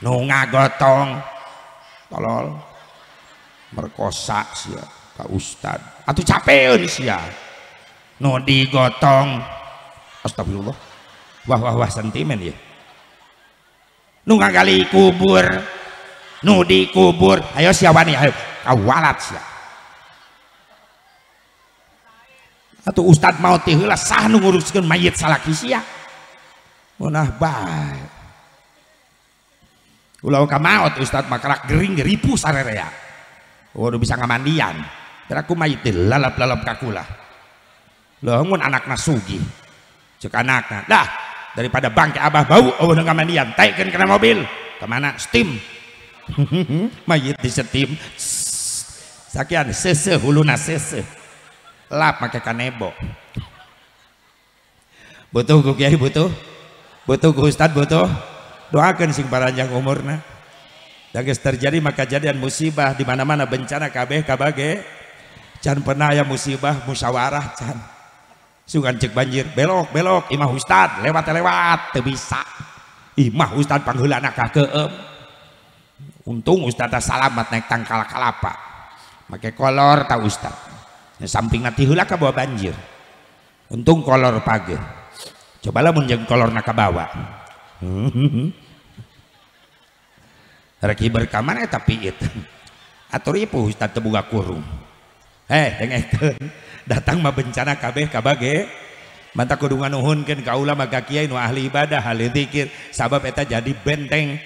Nu ngagotong. Tolol. Merkosa sia ka Ustad. Atuh capeun sia. Nu digotong astagfirullah wah wah wah sentimen ya nu kali kubur nudi kubur ayo nih? ayo kawalat siapa. atau ustad mau sah nu mayat mayit salaki sia munah oh, baik ulah kamaot ustad makarak gering ribu sarerea waduh oh, bisa ngamandian teraku kumayitil lalap lalap kakulah loh anak nasugi cek anak dah daripada bangke abah bau oh dengan mandian taikin kena mobil kemana steam mayit di steam sakian sese huluna sese lap pakai kanebo butuh gue kiai butuh butuh gue ustad butuh doakan sing paranjang umurna jadi terjadi maka jadian musibah di mana-mana bencana kabeh kabage jangan pernah ya musibah musyawarah can Sungan cek banjir belok belok imah Ustad lewat lewat terbisa Imah Ustad anak kakeum. Untung Ustad salamat naik tangkal kalapa. pakai kolor tak Ustad. Samping nanti hula ke bawa banjir. Untung kolor pagi. Cobalah menjeng kolor nak bawa. Reki berkaman tapi itu. Atur ibu Ustad tebuka kurung. Eh, itu datang mah bencana kabeh kabage manta kudungan nuhunkeun ka ulama ka kiai nu ahli ibadah ahli zikir sabab eta jadi benteng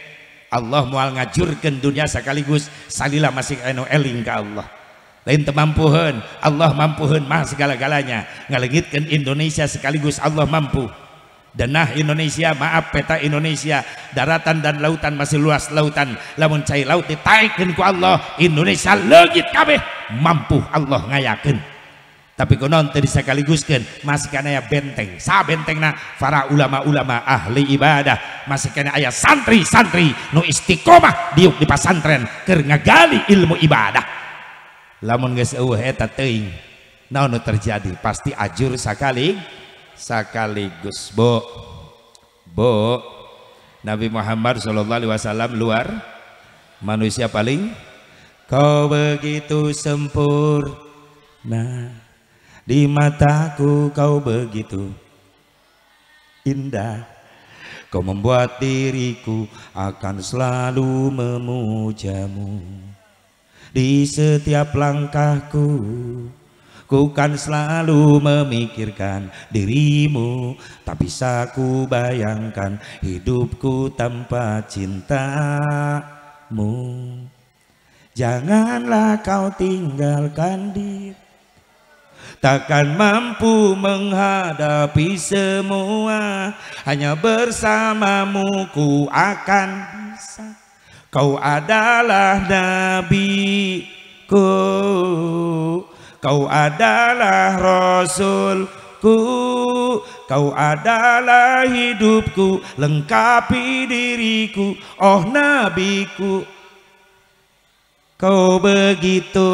Allah mual ngajurkeun dunia sekaligus salila masih anu eling Allah lain temampuhan Allah mampuhan mah segala-galanya ngalengitkan Indonesia sekaligus Allah mampu Denah Indonesia, maaf peta Indonesia, daratan dan lautan masih luas lautan. Lamun cai laut ditaikkan ku Allah, Indonesia legit kabeh mampu Allah ngayakin tapi konon tadi kan masih kena ya benteng sa benteng nah para ulama-ulama ahli ibadah masih kena ayah santri-santri nu istiqomah diuk di pasantren ker ilmu ibadah lamun guys eueuh eta nah naon terjadi pasti ajur sekali gus bo bo Nabi Muhammad Shallallahu Alaihi Wasallam luar manusia paling kau begitu sempurna di mataku kau begitu indah Kau membuat diriku akan selalu memujamu Di setiap langkahku Ku kan selalu memikirkan dirimu Tak bisa ku bayangkan hidupku tanpa cintamu Janganlah kau tinggalkan diri takkan mampu menghadapi semua hanya bersamamu ku akan bisa kau adalah nabiku kau adalah rasulku kau adalah hidupku lengkapi diriku oh nabiku kau begitu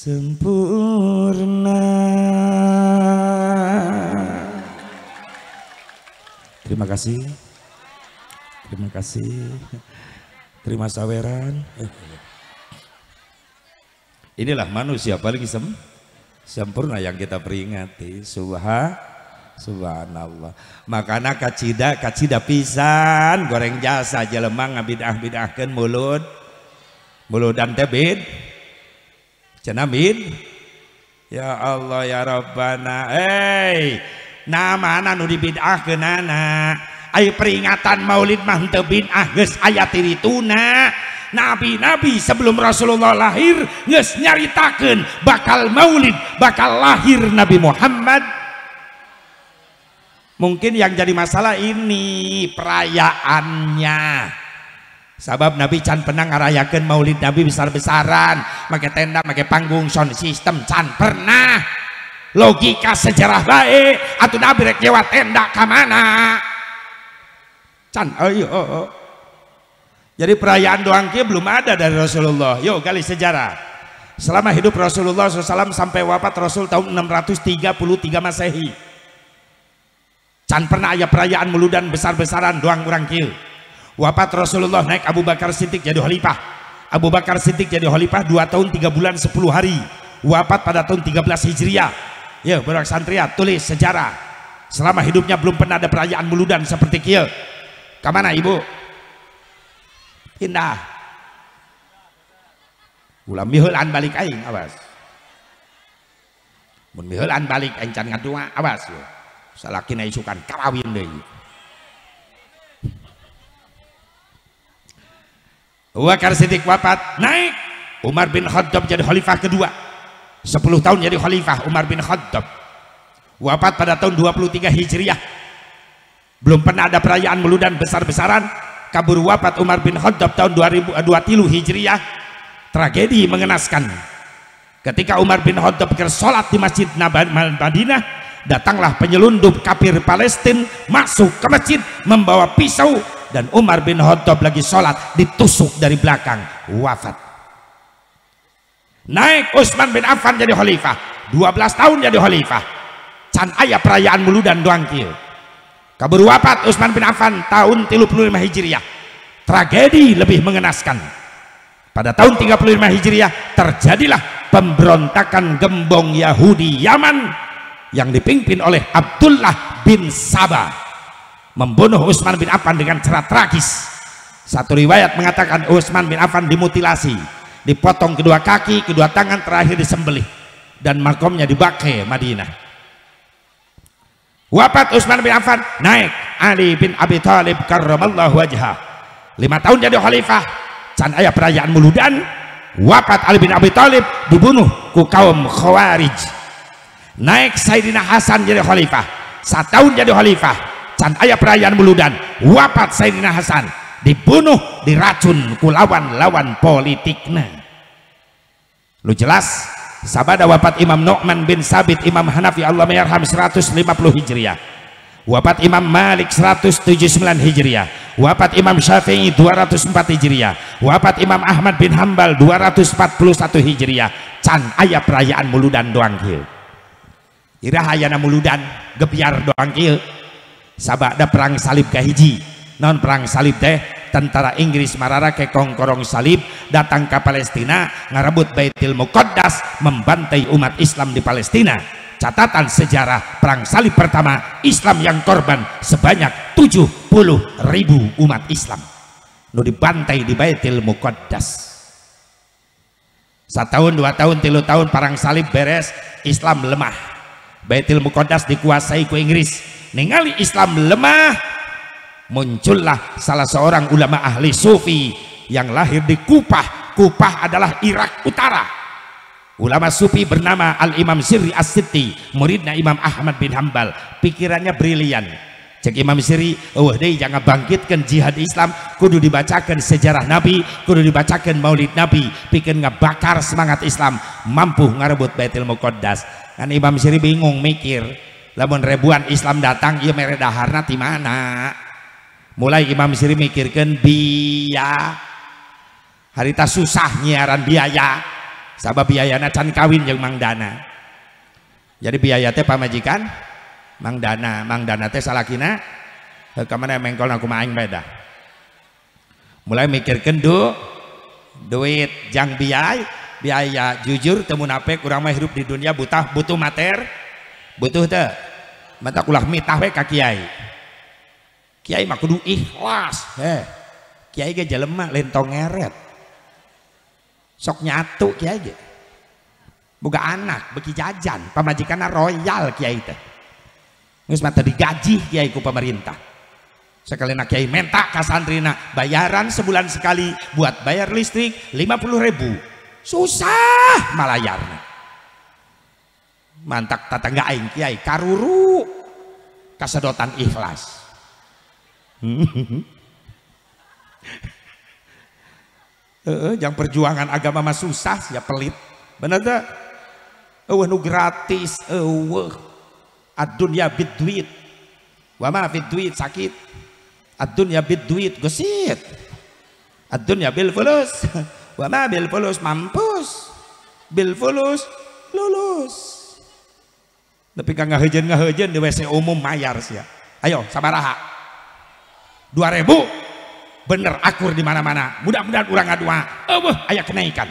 sempurna. Terima kasih. Terima kasih. Terima saweran. Inilah manusia paling sem sempurna yang kita peringati. Subha, subhanallah. Makana kacida, kacida pisan. Goreng jasa jelemang ngabidah-bidahkan mulut. Mulut dan tebit. Jenamin Ya Allah ya Rabbana Hei Nama anak nu dibid'ah ke Ayo peringatan maulid mah teu bid'ah geus aya tirituna Nabi-nabi sebelum Rasulullah lahir geus nyaritakeun bakal maulid, bakal lahir Nabi Muhammad. Mungkin yang jadi masalah ini perayaannya sabab Nabi Chan pernah ngarayakan maulid Nabi besar-besaran pakai tenda pakai panggung sound system Chan pernah logika sejarah baik atau Nabi rekewa tenda ke mana Chan, oh, ayo iya, oh, oh. jadi perayaan doang kia belum ada dari Rasulullah yuk kali sejarah selama hidup Rasulullah SAW sampai wafat Rasul tahun 633 Masehi Chan pernah ayah perayaan meludan besar-besaran doang orang kieu Wafat Rasulullah naik Abu Bakar Siddiq jadi khalifah. Abu Bakar Siddiq jadi khalifah 2 tahun 3 bulan 10 hari. Wafat pada tahun 13 Hijriah. Ya, Barak Santria tulis sejarah. Selama hidupnya belum pernah ada perayaan muludan seperti kia. Kemana ibu? Pindah. Ulam mihulan balik aing, awas. Mun mihulan balik aing can ngadua, awas. Salaki isukan kawin deh. Wakar Siddiq wafat naik Umar bin Khattab jadi khalifah kedua 10 tahun jadi khalifah Umar bin Khattab wafat pada tahun 23 Hijriah belum pernah ada perayaan meludan besar-besaran kabur wafat Umar bin Khattab tahun 2023 Hijriah tragedi mengenaskan ketika Umar bin Khattab bersolat di masjid Madinah datanglah penyelundup kafir Palestina masuk ke masjid membawa pisau dan Umar bin Khattab lagi sholat ditusuk dari belakang wafat naik Utsman bin Affan jadi khalifah 12 tahun jadi khalifah can ayah perayaan mulu dan doangkil kabur wafat Utsman bin Affan tahun 35 Hijriah tragedi lebih mengenaskan pada tahun 35 Hijriah terjadilah pemberontakan gembong Yahudi Yaman yang dipimpin oleh Abdullah bin Sabah membunuh Utsman bin Affan dengan cara tragis satu riwayat mengatakan Utsman bin Affan dimutilasi dipotong kedua kaki kedua tangan terakhir disembelih dan makomnya di Madinah Wafat Utsman bin Affan naik Ali bin Abi Thalib karramallahu wajha. Lima tahun jadi khalifah. Can ayah perayaan muludan. Wafat Ali bin Abi Thalib dibunuh ku kaum Khawarij. Naik Sayyidina Hasan jadi khalifah. Satu tahun jadi khalifah can ayah perayaan buludan wafat Sayyidina Hasan dibunuh diracun kulawan lawan politiknya lu jelas sabada wapat Imam Nu'man bin Sabit Imam Hanafi Allah mayarham 150 Hijriah wapat Imam Malik 179 Hijriah wapat Imam Syafi'i 204 Hijriah wapat Imam Ahmad bin Hambal 241 Hijriah can ayah perayaan muludan doang kil irahayana muludan gebiar doang kil ada perang salib kahiji non perang salib teh tentara Inggris marara ke kongkorong salib datang ke Palestina ngarebut Baitul Muqaddas membantai umat Islam di Palestina catatan sejarah perang salib pertama Islam yang korban sebanyak 70 ribu umat Islam nu dibantai di Baitul Muqaddas tahun dua tahun tiga tahun perang salib beres Islam lemah Baitul Muqaddas dikuasai ku Inggris ningali Islam lemah muncullah salah seorang ulama ahli sufi yang lahir di Kupah Kupah adalah Irak Utara ulama sufi bernama Al-Imam Siri as siti muridnya Imam Ahmad bin Hambal pikirannya brilian cek Imam Siri oh deh jangan bangkitkan jihad Islam kudu dibacakan sejarah Nabi kudu dibacakan maulid Nabi pikir ngebakar semangat Islam mampu ngarebut Baitul Muqaddas kan Imam Siri bingung mikir lamun ribuan Islam datang ieu iya mere daharna di mana mulai Imam Syiri mikirkan biaya harita susah nyiaran biaya sabab biayana can kawin jeung Mang Dana jadi biaya teh pamajikan Mang Dana Mang Dana teh salakina kemana mengkol aku main beda mulai mikirkan du duit jang biaya biaya jujur temu nape kurang mah hidup di dunia buta butuh materi butuh tak mata kulah mitah we ka kiai kiai mah kudu ikhlas heh kiai ge jelema lentong ngeret sok nyatu kiai ge boga anak beki jajan pamajikanna royal kiai teh geus mata digaji kiai ku pemerintah Sekalian kiai minta ka santrina bayaran sebulan sekali buat bayar listrik 50.000. Susah malayarnya mantak tetangga aing kiai karuru kasedotan ikhlas eh yang perjuangan agama mah susah ya pelit bener tak eh nu gratis eh adunya bid duit gua bid duit sakit adunya bid duit gesit adunya bil fulus gua bil fulus mampus bil fulus tapi kang hujan, ngahejen di WC umum mayar sih ya ayo Dua ribu, bener akur di mana mana mudah-mudahan dua. ngadua eueuh ayah kenaikan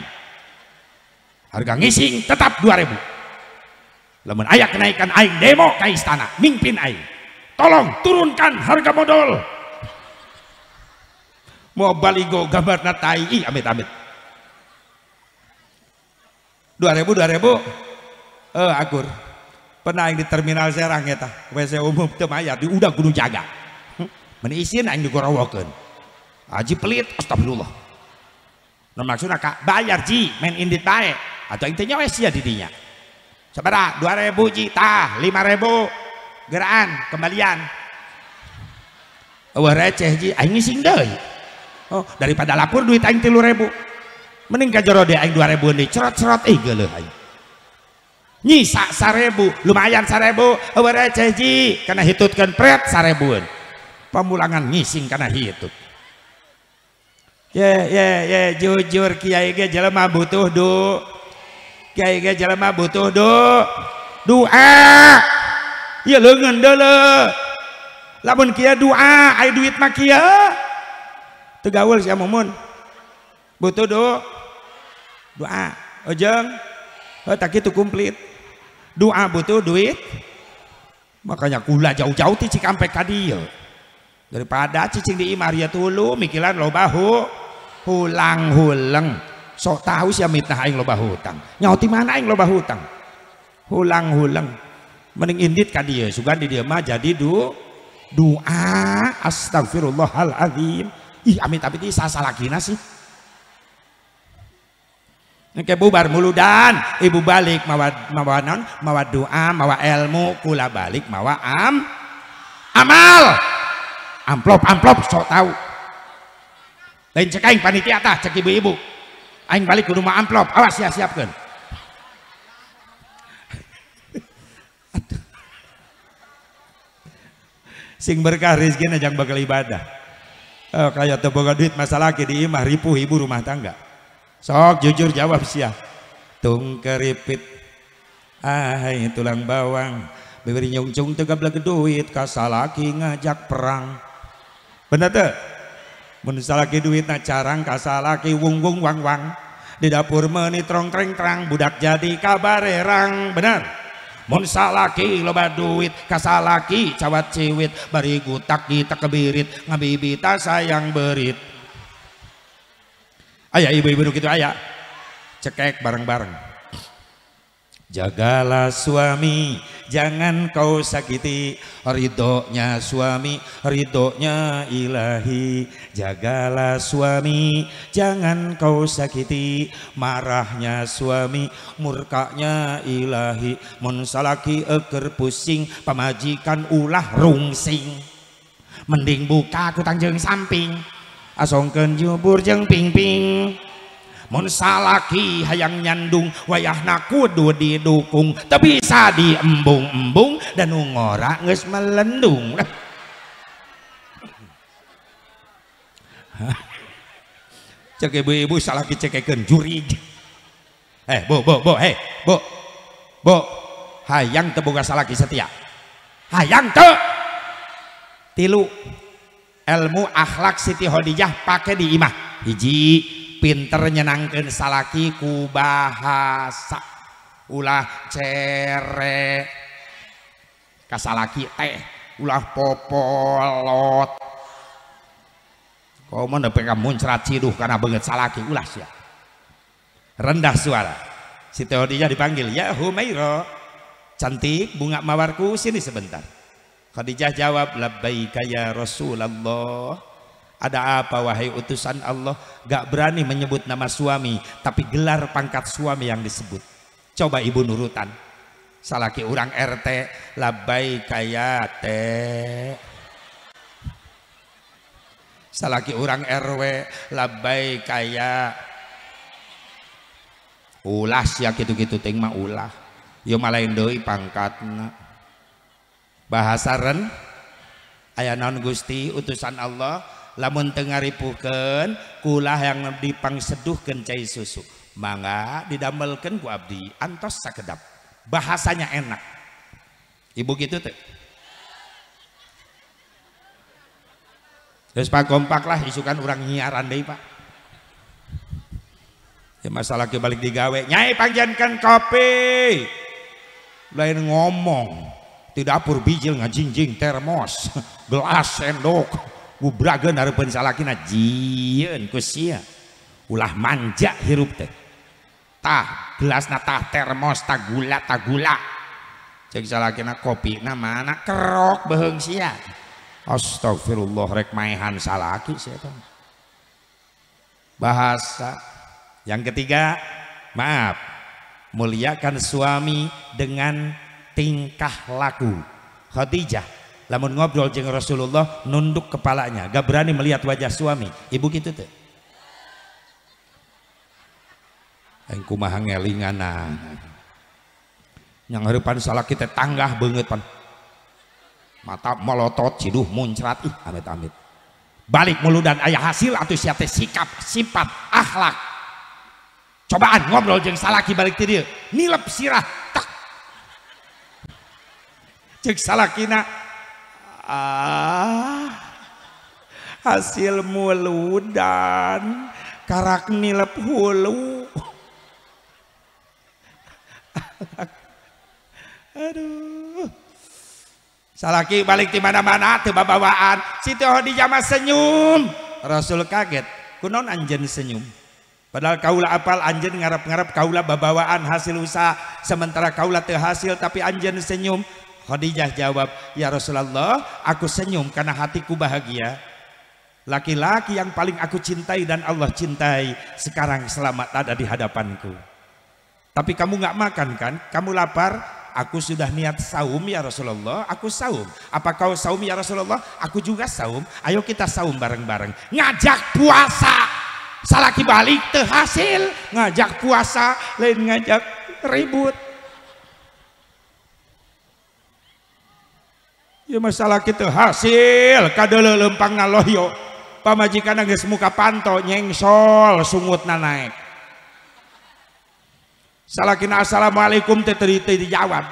harga ngising tetap dua ribu. lemon ayah kenaikan aing demo ke istana mimpin aing tolong turunkan harga modal mau baligo gambar natai ih amit amit 2000 2000 eh akur pernah yang di terminal Serang ya tah WC umum itu mayat udah gunung jaga hm? menisin yang digorowokan aji pelit astagfirullah nah maksudnya kak bayar ji main indit baik atau intinya wes ya didinya sebera dua ribu ji tah lima ribu geraan kembalian wah receh ji aing sing deh oh daripada lapor duit aing tilu ribu mending kajoro deh aing dua ribu ini cerot cerot ih geleh aing nyisa sarebu lumayan sarebu aware ceji karena hitutkan pret sarebu pemulangan ngising karena hitut ya ya ye jujur kiai ke jelema butuh do kiai ke jelema butuh do doa ya leungeun deuleu lamun kia doa ay duit mah kia teu gaul sia mumun butuh do doa ojeng oh tak itu komplit doa butuh duit makanya gula jauh-jauh di Cikampek tadi daripada cicing di Imaria tulu mikiran lo bahu hulang huleng sok tahu sih mitnah lo bahu hutang nyauti mana yang lo bahu hutang hulang huleng mending indit kan dia sugan di dia mah jadi du doa astagfirullahaladzim ih amit tapi ini salah lagi sih Nek bubar muludan, ibu balik mawa mawa non, mawa doa, mawa ilmu, kula balik mawa am amal. Amplop amplop sok tahu. Lain cek aing panitia tah cek ibu-ibu. Aing balik ke rumah amplop, awas ya siapkan. Sing berkah rezeki najang bakal ibadah. Oh, eh, kayak teboga duit masalah ke di imah ribu ibu rumah tangga. Sok jujur jawab sia. Tung keripit. Ah, tulang bawang. Bibir nyungcung belak duit. Kasalaki ngajak perang. benar, tuh? Menusalaki duit na carang kasalaki wung wung wang wang. Di dapur meni trong treng trang budak jadi kabarerang. benar. Mun salaki loba duit kasalaki cawat cewit, bari gutak kita kebirit ngabibita sayang berit Ayah ibu-ibu gitu ayah. Cekek bareng-bareng. Jagalah suami, jangan kau sakiti ridhonya suami, ridhonya ilahi. Jagalah suami, jangan kau sakiti marahnya suami, murkanya ilahi. Monsalaki eker pusing, pemajikan ulah rungsing. Mending buka jeng samping asongken jubur jeng pingping Monsalaki hayang nyandung wayahna kudu didukung tapi bisa diembung-embung dan ngora nges melendung cek ibu-ibu salaki kecekekan juri eh bo bo bo hei eh, bo bo hayang tebuka salaki setia hayang te tilu ilmu akhlak Siti Khadijah pakai di imah hiji pinter nyenangkan salaki ku bahasa ulah cere kasalaki teh ulah popolot kau mana pegang muncrat ciduh karena banget salaki ulah siapa? rendah suara Siti Khadijah dipanggil ya Humairo cantik bunga mawarku sini sebentar Khadijah jawab labbaika ya Rasulullah ada apa wahai utusan Allah Gak berani menyebut nama suami Tapi gelar pangkat suami yang disebut Coba ibu nurutan Salaki orang RT Labai kaya teh Salaki orang RW Labai kaya ulah ya gitu-gitu ting mah ulah Yo malain doi pangkatna bahasa Ren ayah naon Gusti utusan Allah lamun Tengarripuken kulah yang dipang seduhkan cai susu mangga didamelkan ku Abdi antos sakedap bahasanya enak ibu gitu tuh Terus pak kompak lah isukan orang nyiaran deh pak ya masalah kebalik digawe nyai panjankan kopi lain ngomong di dapur bijil ngajingjing termos gelas sendok gubragen harapan salakina jieun kusia ulah manja hirup teh tah gelas tah termos tah gula tagula tagula cek salakina kopi nama anak kerok beheng sia astagfirullah rek maehan salaki siapa bahasa yang ketiga maaf muliakan suami dengan tingkah laku Khadijah lamun ngobrol jeng Rasulullah nunduk kepalanya gak berani melihat wajah suami ibu gitu tuh yang kumaha ngelingan yang harapan salah kita tanggah banget pan mata melotot ciduh muncrat ih amit amit balik mulu dan ayah hasil atau siate sikap sifat akhlak cobaan ngobrol jeng salaki balik tidur, nilep sirah cek kina, ah hasil muludan karak nilep hulu aduh salaki balik di mana-mana teu babawaan situ dijama senyum Rasul kaget kunon anjen senyum Padahal kaulah apal anjen ngarap-ngarap kaulah babawaan hasil usaha sementara kaulah terhasil tapi anjen senyum Khadijah jawab, "Ya Rasulullah, aku senyum karena hatiku bahagia. Laki-laki yang paling aku cintai dan Allah cintai sekarang selamat ada di hadapanku." Tapi kamu gak makan kan? Kamu lapar? Aku sudah niat saum ya Rasulullah, aku saum. Apa kau saum ya Rasulullah? Aku juga saum. Ayo kita saum bareng-bareng. Ngajak puasa. Salah balik terhasil ngajak puasa, lain ngajak ribut. ya masalah kita hasil kadele lempang yo pamajikan nangis muka panto nyengsol sungut naik salakina assalamualaikum teh dijawab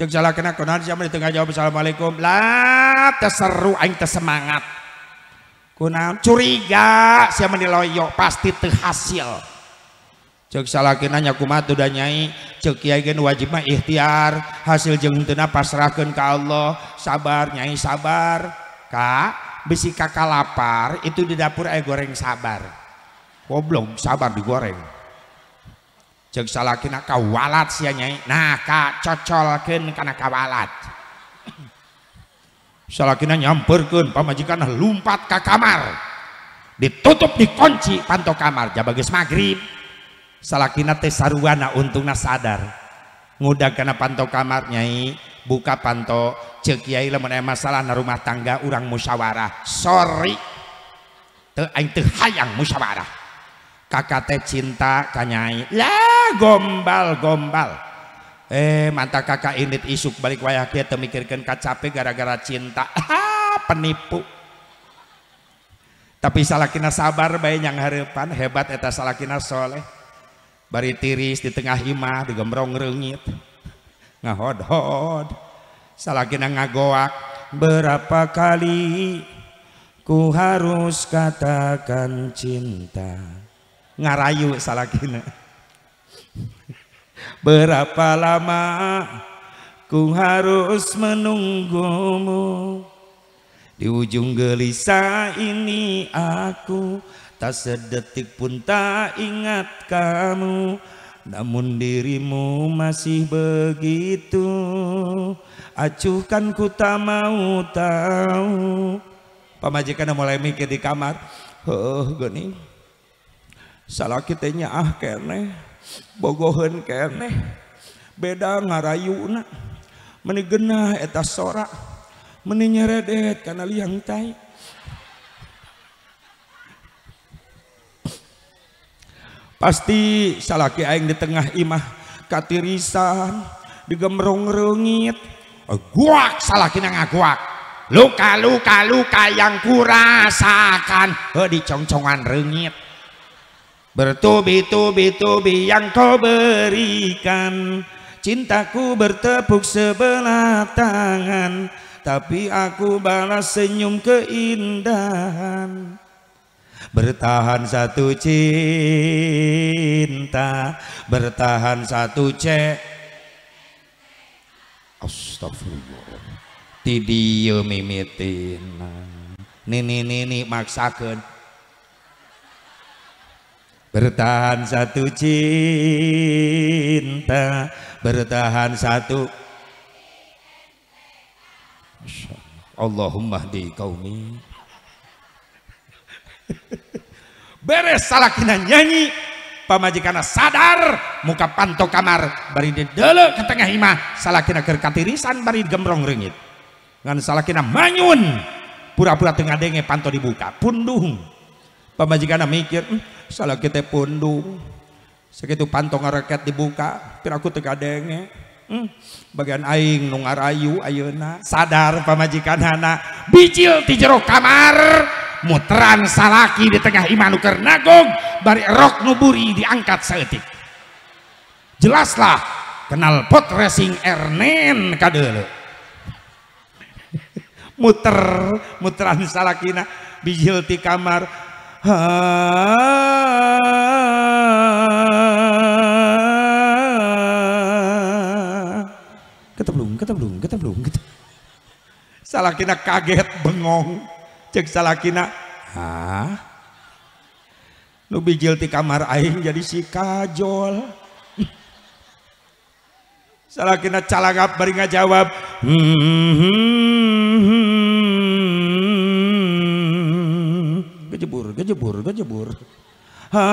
cek salakina konan siapa di tengah jawab assalamualaikum lah seru, aing semangat. kunam curiga siapa diloyok pasti terhasil cek salakinnya kumatu dan nyai cek yakin wajib mah ikhtiar hasil jeng tena pasrahkan ke Allah sabar nyai sabar kak besi kakak lapar itu di dapur ayo goreng sabar goblok sabar digoreng cek salakina kawalat sih nyai nah kak cocolkan karena kawalat salakina nyamperkan pamajikan lumpat ke kamar ditutup dikunci pantau kamar jabagus maghrib salakina teh untung untungna sadar ngudag kana panto kamar nyai buka panto cek kiai lamun aya masalah na rumah tangga urang musyawarah sorry teu aing teu hayang musyawarah kakak teh cinta kanya nyai lah gombal gombal eh manta kakak ini isuk balik wayah dia temikirkan kat kacape gara-gara cinta ah penipu tapi salakina sabar bayi yang harapan hebat eta salakina soleh bari tiris di tengah imah digembrong rengit ngahod-hod Salakina ngagoak berapa kali ku harus katakan cinta ngarayu salakina. berapa lama ku harus menunggumu di ujung gelisah ini aku tak sedetik pun tak ingat kamu namun dirimu masih begitu Acuhkan ku tak mau tahu Pemajikan mulai mikir di kamar Oh gini Salah kitanya ah kene Bogohen kene Beda ngarayu na Meni genah etas sorak Meni nyeredet karena liang tai pasti salaki aing di tengah imah katirisan digemrong rengit guak salaki nang guak luka luka luka yang kurasakan di dicongcongan rengit bertubi-tubi-tubi yang kau berikan cintaku bertepuk sebelah tangan tapi aku balas senyum keindahan bertahan satu cinta bertahan satu cek astagfirullah tidio mimitin nini nini maksakan bertahan satu cinta bertahan satu Allahumma di kaumi beres salakina nyanyi pamajikana sadar muka pantau kamar bari didele ke tengah imah salakina keur katirisan bari gemrong ringit, ngan salakina manyun pura-pura tengah denge panto dibuka pundung pamajikana mikir hmm, salah kita pundung segitu pantong ngareket dibuka pir aku tengah denge hmm, bagian aing nungarayu ngarayu ayeuna sadar pamajikan hana bicil ti kamar muteran salaki di tengah imanuker nagung bari rok nuburi diangkat seetik jelaslah kenal pot racing Ernen kadele muter muteran salakina bijil di kamar keteblung keteblung keteblung Salah kita kaget bengong cek salakina ah lu bijil di kamar aing jadi si kajol salakina calangap bari ngajawab gejebur gejebur gejebur ha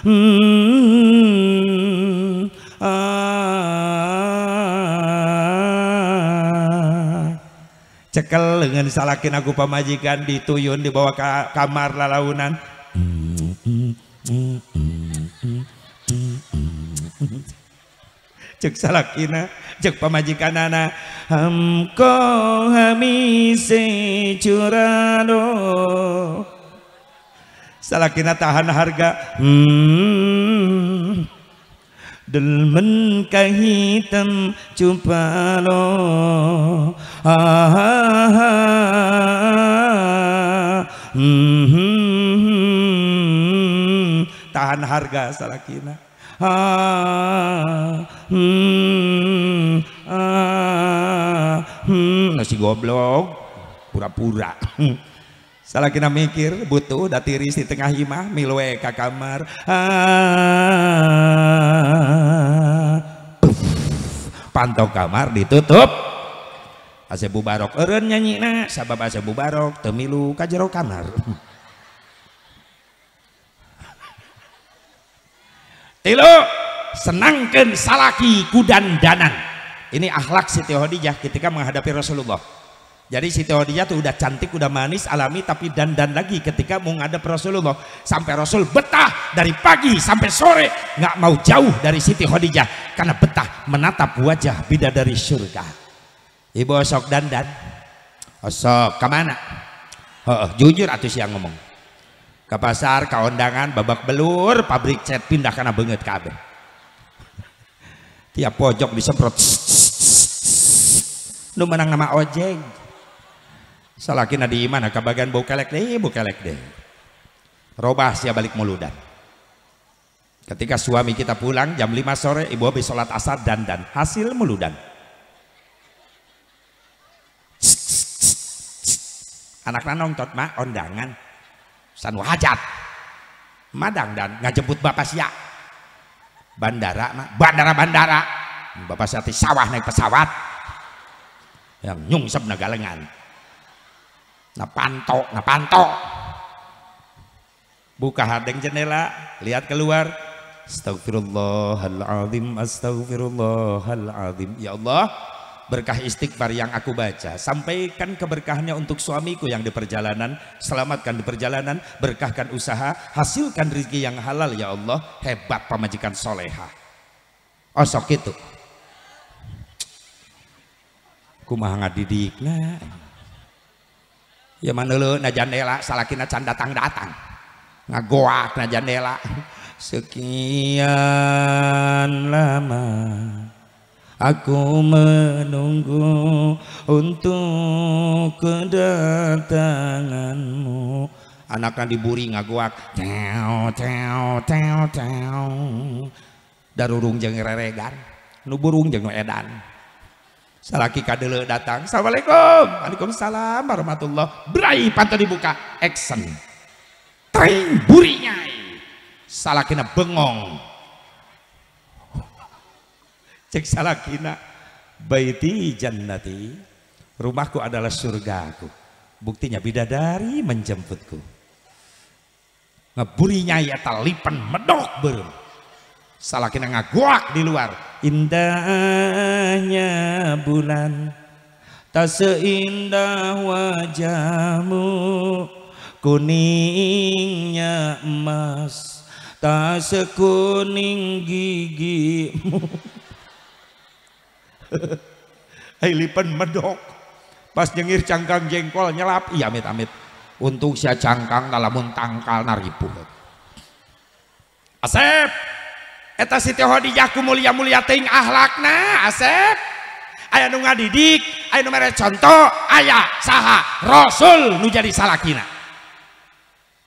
hmm. cekel dengan salakin aku pamajikan dituyun dibawa ke kamar lalaunan cek salakina cek pamajikan nana. hamko hamise curado salakina tahan harga hmm Delmen kahitam hitam cupalo ah, -hmm. Tahan harga salakina ah, hmm, ah, hmm. Nasi goblok Pura-pura salah kita mikir butuh datiris di tengah imah milwe ke kamar ah. pantau kamar ditutup ase bubarok eren nyanyi na sabab ase bubarok temilu kajero kamar Tilo, senangkan salaki kudan danan. ini akhlak Siti Khadijah ketika menghadapi Rasulullah jadi Siti Khadijah tuh udah cantik, udah manis, alami tapi dandan lagi ketika mau ngadep Rasulullah. Sampai Rasul betah dari pagi sampai sore nggak mau jauh dari Siti Khadijah karena betah menatap wajah dari surga. Ibu osok dandan. Osok kemana? Oh, jujur atau siang ngomong. Ke pasar, ke undangan, babak belur, pabrik cat pindah karena banget kabeh. Tiap pojok disemprot. Lu menang nama ojek Salakin di mana? Kebagian bagian deh, kelek deh. Robah siap balik muludan. Ketika suami kita pulang jam 5 sore, ibu habis sholat asar dan dan hasil muludan. Anak nonton mah ondangan, san hajat, madang dan ngajemput bapak sia. Bandara mak bandara bandara, bapak sia sawah naik pesawat, yang nyungsep negalengan. galengan napanto napanto buka hadeng jendela lihat keluar Astagfirullahaladzim Astagfirullahaladzim Ya Allah berkah istighfar yang aku baca sampaikan keberkahannya untuk suamiku yang di perjalanan selamatkan di perjalanan berkahkan usaha hasilkan rezeki yang halal ya Allah hebat pemajikan soleha osok oh, itu kumaha ngadidikna ya manele na jandela salakina can datang datang ngagoak na jandela sekian lama aku menunggu untuk kedatanganmu anaknya diburi ngagoak teo teo teo teo darurung jeng reregan nu burung jeng edan Salaki kadele datang. Assalamualaikum. Waalaikumsalam warahmatullah. Berai pantai dibuka. Action. Tring burinya. Salakina bengong. Cek salakina. Baiti jannati. Rumahku adalah surgaku. Buktinya bidadari menjemputku. ngeburinya ya talipan medok berumah. Salah kena ngagoak di luar. Indahnya bulan tak seindah wajahmu kuningnya emas tak sekuning gigimu. Lipen medok pas nyengir cangkang jengkol nyelap iya amit amit untuk sia cangkang dalam tangkal naripu Asep eta Siti Khadijah mulia-mulia ting ahlakna asep aya nu ngadidik aya nu mere contoh aya saha rasul nu jadi salakina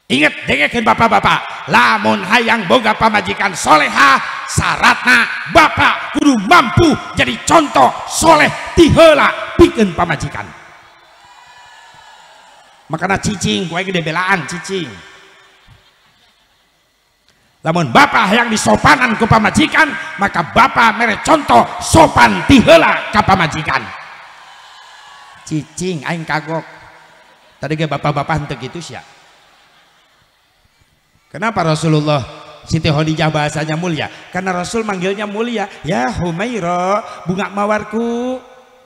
inget dengarkan bapak-bapak lamun hayang boga pamajikan soleha syaratna bapak kudu mampu jadi contoh soleh tihela bikin pamajikan makanya cicing gue gede belaan cicing namun bapak yang disopanan ke pamajikan, maka bapak mere contoh sopan tihela ke pamajikan. Cicing aing kagok. Tadi ke bapak-bapak untuk itu sia. Kenapa Rasulullah Siti Khadijah bahasanya mulia? Karena Rasul manggilnya mulia. Ya Humaira, bunga mawarku.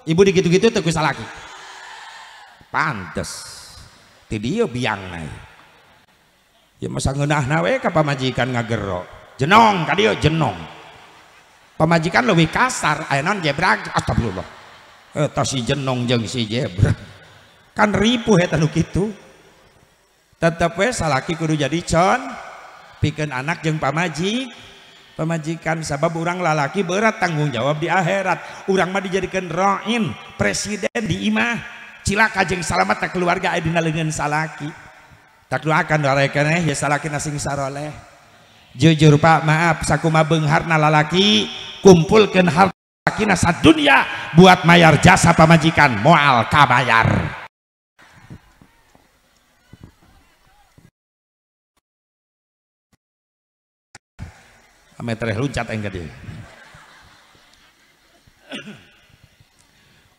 Ibu digitu-gitu tegus lagi. Pantes. Tidio biang naik ya masa ngenah nawe ke pemajikan ngagero jenong kali yo jenong pemajikan lebih kasar ayo non jebra astagfirullah eta eh, si jenong jeng si jebra kan ribu ya tanuk itu tetep we salaki kudu jadi con bikin anak jeng pamaji pemajikan sabab orang lalaki berat tanggung jawab di akhirat orang mah dijadikan roin presiden di imah cilaka jeng salamat keluarga aidina lengan salaki tak doakan eh, ya kena nasing saroleh jujur pak maaf sakuma benghar lalaki kumpulkan harta laki nasa dunia buat mayar jasa pemajikan, moal kabayar ametreh luncat enggak dia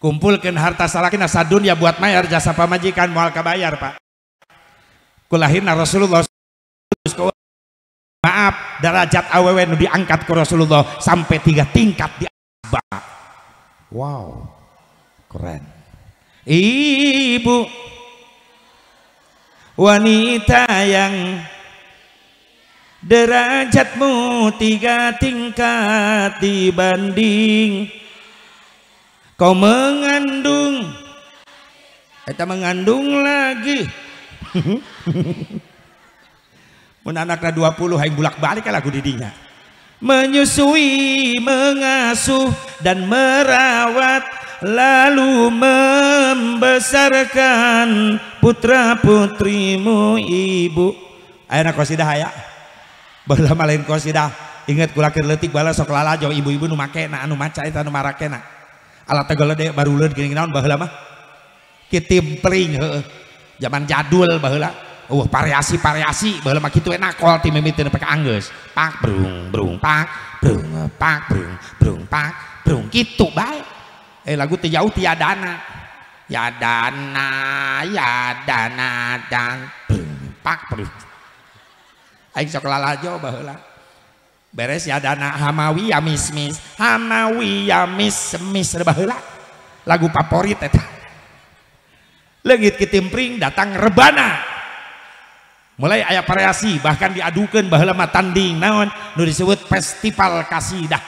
kumpulkan harta salakin nasa dunia buat mayar jasa pemajikan mual kabayar pak kulahirna Rasulullah maaf derajat aww diangkat ke Rasulullah sampai tiga tingkat di asbab wow keren ibu wanita yang derajatmu tiga tingkat dibanding kau mengandung kita mengandung lagi Mun anaknya puluh, hai bulak-balik lagu didinya. Menyusui, mengasuh dan merawat lalu membesarkan putra-putrimu ibu. Ayeuna qasidah aya. Baheula lain sudah. Ingat kulakir letik bala sok lalajo ibu-ibu nu make na anu maca eta anu marakena. Alat tegelede baru geuning naon baheula mah. Kitimpling heeh zaman jadul bahula uh oh, variasi variasi bahula mak itu enak kol ti pakai pakai angus pak brung brung pak brung pak brung brung pak brung gitu baik, eh lagu teh jauh na, ya dana ya dana dan brung pak brung ayo sok jo bahula. beres ya dana hamawi ya mis mis hamawi ya mis mis lagu favorit legit ketimpring datang rebana mulai ayah variasi bahkan diadukan bahlama tanding naon nu disebut festival kasidah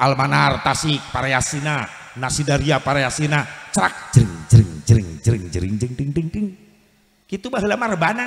almanar tasik variasina nasidaria variasina cerak jering jering jering jering jering jering ding ding jering jering jering rebana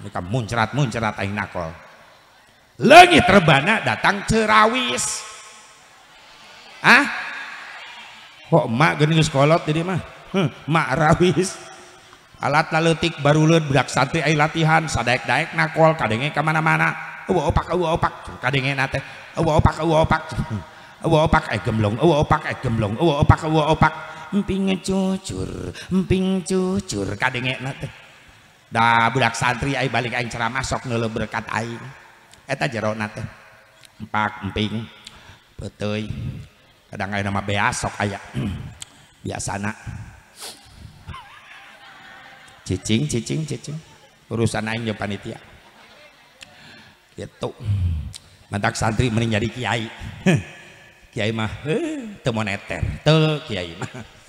mereka muncrat muncrat aing nakol lengit rebana datang cerawis ah kok mak gini kolot jadi mah hm, mak rawis alat laletik baru leh budak santri ai latihan sadaek-daek nakol kadenge kemana mana-mana opak eueuh opak kadenge nate teh opak eueuh opak eueuh opak ai gemblong eueuh opak ai gemblong eueuh opak eueuh opak mping cucur emping cucur kadenge nate Dah budak santri ay balik aing ceramah sok ngeuleuh berkat aing. Eta jero nate, Empak, emping, betoi Kadang aya nama beas sok aya. Biasana. Cicing, cicing, cicing. Urusan aing jeung panitia. Gitu. Mantak santri mending jadi kiai. kiai mah teu moneter, kiai mah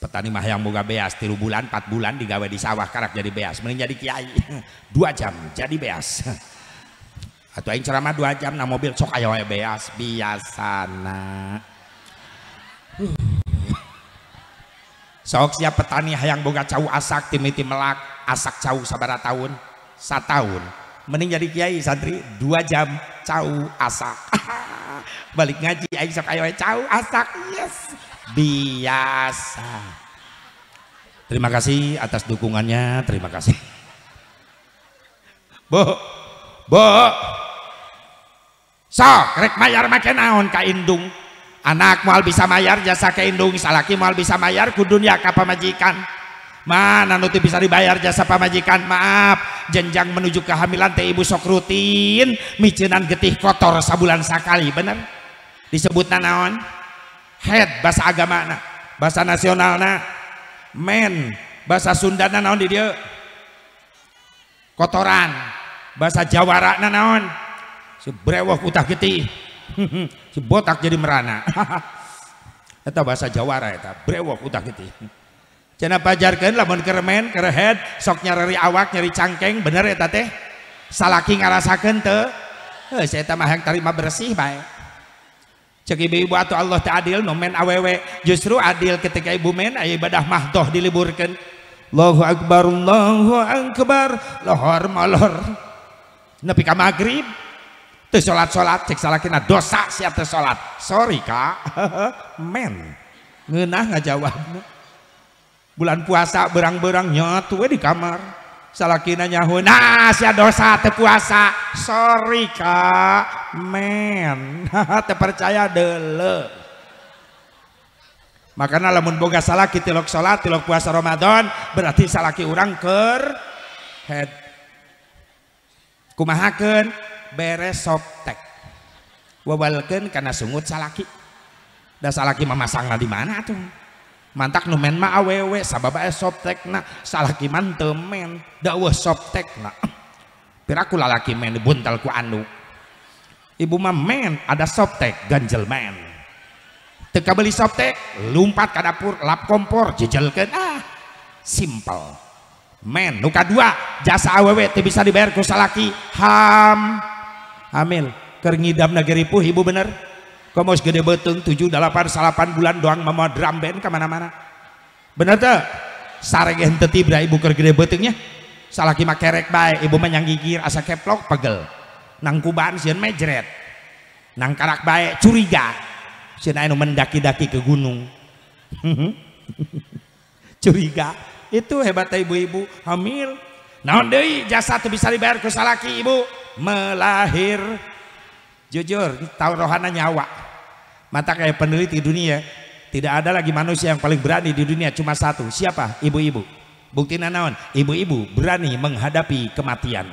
petani mah yang boga beas tiru bulan empat bulan digawe di sawah karak jadi beas mending jadi kiai dua jam jadi beas atau yang ceramah dua jam nah mobil sok ayo beas biasana sok siap petani hayang boga cawu asak timiti melak asak cawu sabara tahun satahun mending jadi kiai santri dua jam cawu asak balik ngaji ayo sok ayo cau asak yes biasa. Terima kasih atas dukungannya, terima kasih. Bu, bu, so, rek mayar makin naon ka indung. Anak mal bisa mayar jasa ka indung, salaki mal bisa mayar ku dunia ka pamajikan. Mana nuti bisa dibayar jasa pamajikan, maaf. Jenjang menuju kehamilan teh ibu sok rutin, micinan getih kotor sebulan sekali bener? Disebut naon? head bahasa agama na bahasa nasional na men bahasa Sunda na naon di dia kotoran bahasa Jawara na naon sebrewok utah geti si botak jadi merana itu bahasa Jawara itu, brewok utah geti cina pajarkan lamun kermen kerhead sok nyari awak nyari cangkeng bener eta teh salaki ngarasakan te saya mah yang terima bersih baik cek ibu-ibu atau Allah ta'adil no men awewe justru adil ketika ibu men ayah ibadah mahdoh diliburkan Allahu Akbar Allahu Akbar lohor malor nepi ka maghrib tuh sholat sholat cek salah kena dosa sia teu salat sorry kak men ngeunah ngajawab bulan puasa berang-berang nyatu di kamar salakina nyahu nah sia dosa teu puasa sorry kak men teu percaya deule makanya lamun boga salaki tilok salat tilok puasa Ramadan berarti salaki orang ker head kumahakeun beres soptek wabalkeun karena sungut salaki da salaki mamasangna di mana tuh mantak numen mah awewe sababa softek na salaki mantemen dakwah softek na piraku lalaki men buntal ku anu ibu mah men ada softek ganjel men teka beli softek lumpat ke dapur lap kompor jejelkan ah simple men luka dua jasa awewe ti bisa dibayar ku salaki ham hamil ker negeri pu ibu bener mau segede beteng tujuh delapan salapan bulan doang mama drum band kemana-mana. Bener tuh? Sareng hente tibra ibu ker gede betengnya. Salah kima kerek baik, ibu menyang gigir asa keplok pegel. Nang kubaan sian mejret. Nang karak baik curiga. Sian anu mendaki-daki ke gunung. curiga. Itu hebatnya ibu-ibu hamil. Naon deh jasa tuh bisa dibayar ke salaki ibu melahir Jujur, tahu rohana nyawa. Mata kayak peneliti dunia, tidak ada lagi manusia yang paling berani di dunia cuma satu. Siapa? Ibu-ibu. Bukti nanawan. Ibu-ibu berani menghadapi kematian.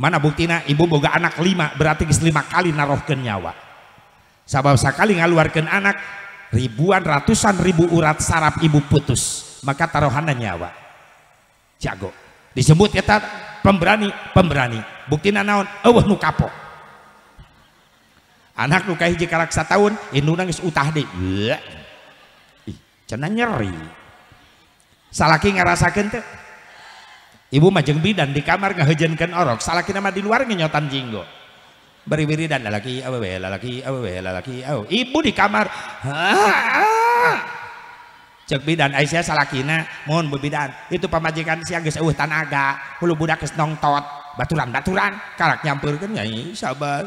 Mana buktina ibu boga anak lima berarti lima kali narohkan nyawa. Sebab sekali ngaluarkan anak ribuan ratusan ribu urat saraf ibu putus maka taruhannya nyawa jago disebut ya pemberani pemberani bukti naon awah nu kapok anak nu kahiji karaksa tahun induna nangis utah di iya. ih cenah nyeri salaki ngarasakeun teu ibu majeng bidan di kamar ngahejenkeun orok salaki nama di luar nyotan jinggo beri-beri dan lalaki awewe lalaki awewe lalaki awewe ibu di kamar cek bidan Aisyah salakina mohon bidan itu pemajikan siang geus eueuh tanaga hulu budak geus nongtot baturan baturan karak nyampurkeun nyai sabar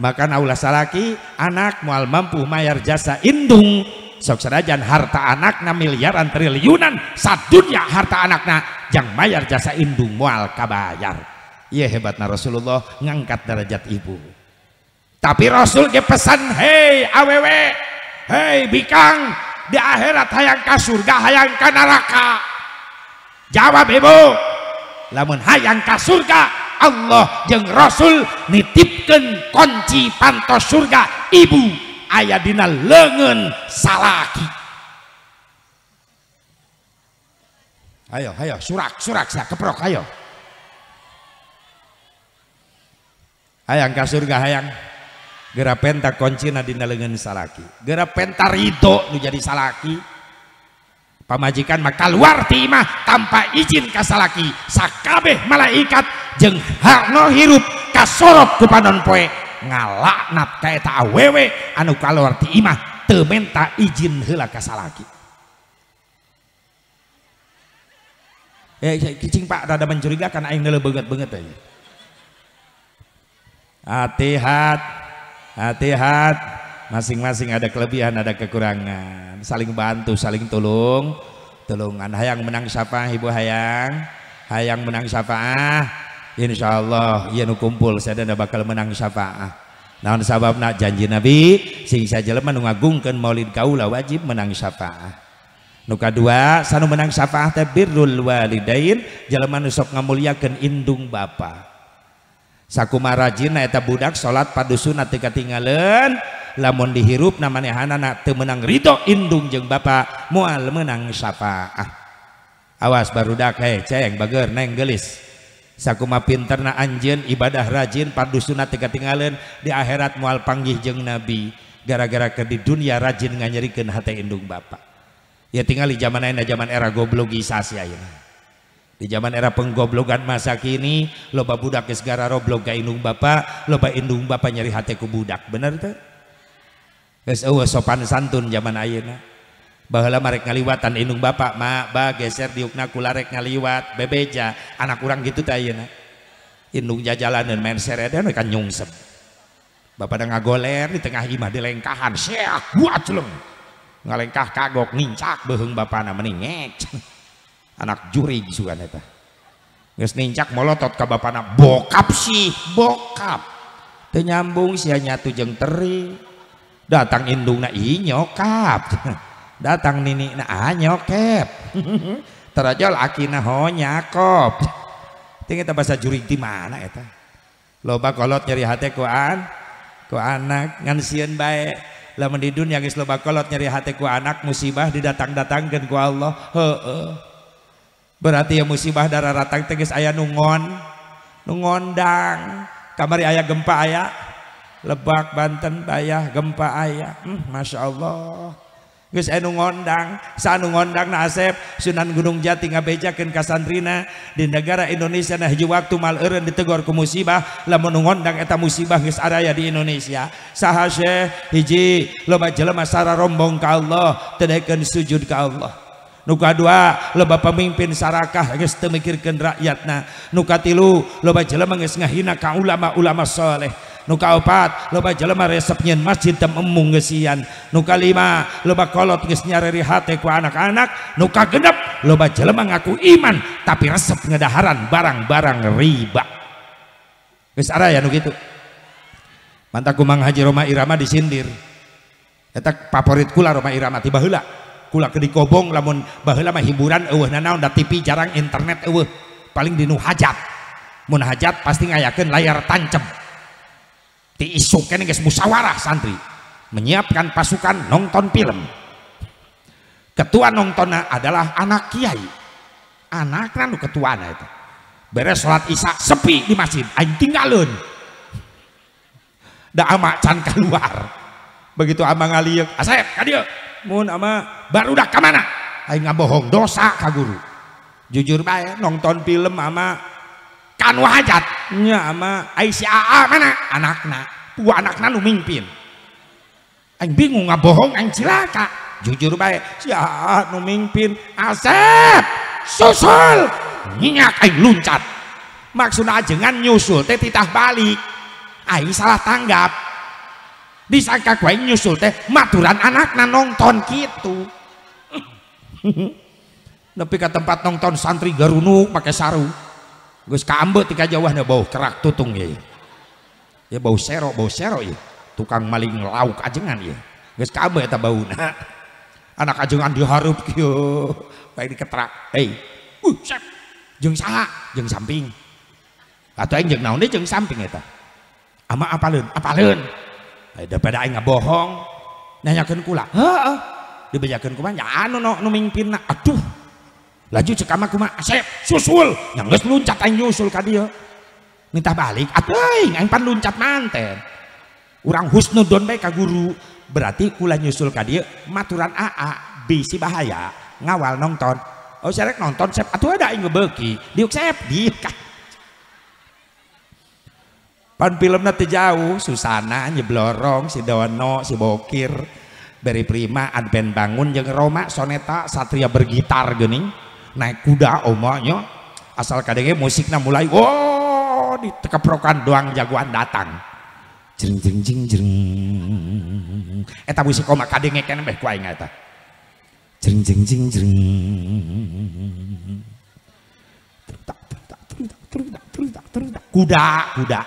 makan Aula salaki anak mual mampu mayar jasa indung sok serajan harta anakna miliaran triliunan sadunya harta anakna yang mayar jasa indung mual kabayar iya hebatna Rasulullah ngangkat derajat ibu tapi Rasul dia pesan hei awewe hei bikang di akhirat hayang ka surga hayang ka neraka jawab ibu lamun hayang ka surga Allah yang Rasul nitipkan kunci pantos surga ibu ayah dina lengan salaki ayo ayo surak surak saya keprok ayo hayang ke surga hayang gerak pentak kunci nadi lengan salaki gerak penta rito nu jadi salaki pamajikan maka luar timah tanpa izin kasalaki sakabeh malaikat jeng hakno hirup kasorop kupanon panon poe ngalaknat kaita awewe anu kaluar timah imah tementa izin hela kasalaki eh kicing pak rada mencurigakan aing neuleuh banget-banget aja hati-hat hati-hat masing-masing ada kelebihan ada kekurangan saling bantu saling tolong tolongan hayang menang siapa ibu hayang hayang menang insya insyaallah yen kumpul saya dan bakal menang nah sabab nak janji nabi sing saja nu ngagungkeun maulid kaulah wajib menang ah Nuka dua, sanu menang syafaat teh birrul walidain jelema nu sok ngamulyakeun indung bapa sakumara rajin eta budak salat padusun teu tinggalen lamun dihirup namanya anak temenang Ridho Indung jeng Bapak mual menang syafaah awas barudak hei ceng bager neng gelis sakuma na anjen ibadah rajin pardu tiga tinggalin di akhirat mual panggih jeng Nabi gara-gara ke di dunia rajin nganyerikan hati indung Bapak ya tinggal di zaman lain zaman era goblogisasi ayeuna di zaman era penggoblogan masa kini loba budak geus gara roblog ke indung bapak loba indung bapak nyari hati ke budak bener tuh Geus eueuh oh, sopan santun zaman ayeuna. Baheula marek ngaliwatan indung bapak, ma ba geser diukna rek ngaliwat bebeja, anak kurang gitu teh ayeuna. Indung jajalaneun main seredan kan nyungsep. Bapak da ngagoler di tengah imah dilengkahan, seah buat celeng. Ngalengkah kagok nincak beuheung bapana meningek. Anak juri sugan eta. Geus nincak molotot ka bapana, bokap sih, bokap. Teu nyambung sia nyatu teri datang indung na inyokap datang nini na anyokep ah terajol akina ho nyakop tinggi bahasa jurik di mana eta loba kolot nyari hati ku an ku anak ngan sieun bae lamun di dunia geus loba kolot nyari hati ku anak musibah didatang-datangkeun ku Allah heeh berarti ya musibah darah ratang teges ayah nungon nungondang kamari ayah gempa ayah lebak Banten tayah gempa ayaah hmm, Masya Allahdangdang na asep Sunan gunung Jati ngabejaken Kasantrina di negara Indonesia naji waktu mal ditegor ke musibahlama menungondang eta musibahis araya di Indonesia sahhase hiji leba masalah rombong ka Allah tedeken sujud ka Allah numuka dua leba pemimpin sakahmikirkan rakyat na nukati tilu lobais ngahinak kau lama ulama sholeh nuka opat loba jelema resep nyen masjid tem emung ngesian. nuka lima loba kolot geus nyareri hati ku anak-anak nuka genep loba jelema ngaku iman tapi resep ngedaharan barang-barang riba arah ya, nuk itu. mantak kumang haji Roma Irama disindir eta favorit kula Roma Irama tiba hula, kula ke dikobong lamun bahula mah hiburan eueuh nanaon da TV jarang internet eueuh paling dinu hajat mun hajat pasti ngayakin layar tancep diisukan guys musyawarah santri menyiapkan pasukan nonton film ketua nontonnya adalah anak kiai anak kan ketua anak itu beres sholat isya sepi di masjid aing tinggalun dah ama can keluar begitu ama ngaliuk asep kadieu mun ama baru dah kemana aing bohong dosa kaguru jujur baik nonton film ama kan wajat nya ama ai si aa mana anakna pu anakna nu mimpin aing bingung ngabohong aing cilaka jujur baik si aa nu mimpin asep susul nginyak aing luncat maksudna ajengan nyusul teh titah balik aing salah tanggap disangka ku nyusul teh maturan anakna nonton gitu tapi ke tempat nonton santri garunuk pakai sarung Gus kambut tika jauh bau kerak tutung ya. Ya bau sero, bau sero ya. Tukang maling lauk ajengan ya. Gus kambut eta ya bau na. Anak ajengan diharup kyo. Baik diketerak. Hei, uh, sep. Jeng saha, jeng samping. Atau yang jeng naon jeng samping eta. Ama apaleun, apaleun. daripada aing bohong, nanyakan kula. Heeh. Dibejakeun kuman, Ya anu no nu no, mingpinna. Aduh, laju cekama kuma asep susul yang geus luncat yang nyusul ke dia minta balik atuh aing pan luncat manten Orang husnu bae ke guru berarti kula nyusul ke dia maturan aa bisi bahaya ngawal nonton oh serek nonton sep atuh ada yang ngebeki diuk sep diuk pan filmnya teu jauh susana nyeblorong si dono si bokir beri prima advent bangun jeng Roma soneta satria bergitar gening naik kuda omonya asal kadangnya musiknya mulai oh di keprokan doang jagoan datang jeng jeng jeng jeng eta musik koma kadangnya kena kuai nggak eta jeng jeng jeng jeng kuda kuda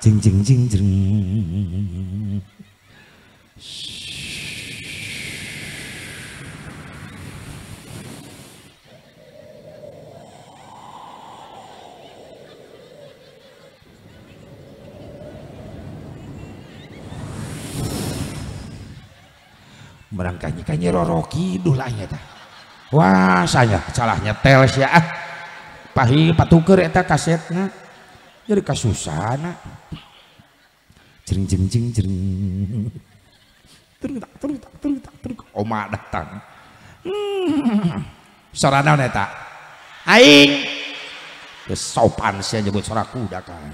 jeng jeng jeng jeng merang kanyi-kanyi roro kidul lah wah saya salahnya tel ya ah pahi patuker eta kasetnya jadi kasusana jering jering jering jering terus tak terus tak terus terus oma datang hmm. sorana neta aing ya, sopan sih nyebut sorak kuda kan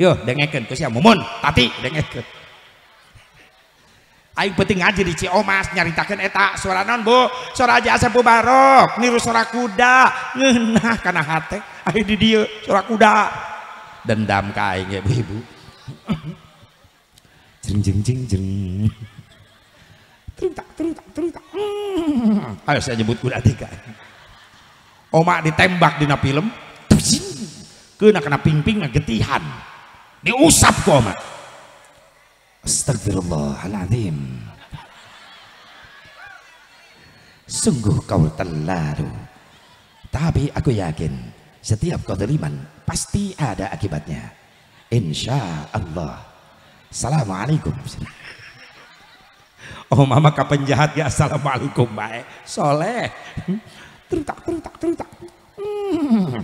yo dengekin ke siapa mumun tati dengekin Aing penting aja di Ciomas nyaritakan etak suara non bu suara aja asep barok niru suara kuda ngenah karena hati aing di dia suara kuda dendam kain ya ibu jeng jeng jeng jeng terita terita terita hmm. ayo saya nyebut kuda tiga omak ditembak di film kena kena pingping ngegetihan diusap kok omak Astagfirullahaladzim Sungguh kau terlalu Tapi aku yakin Setiap kau teriman Pasti ada akibatnya Insya Allah Assalamualaikum Oh mama kau penjahat ya Assalamualaikum baik Soleh Terutak terutak terutak hmm. hmm.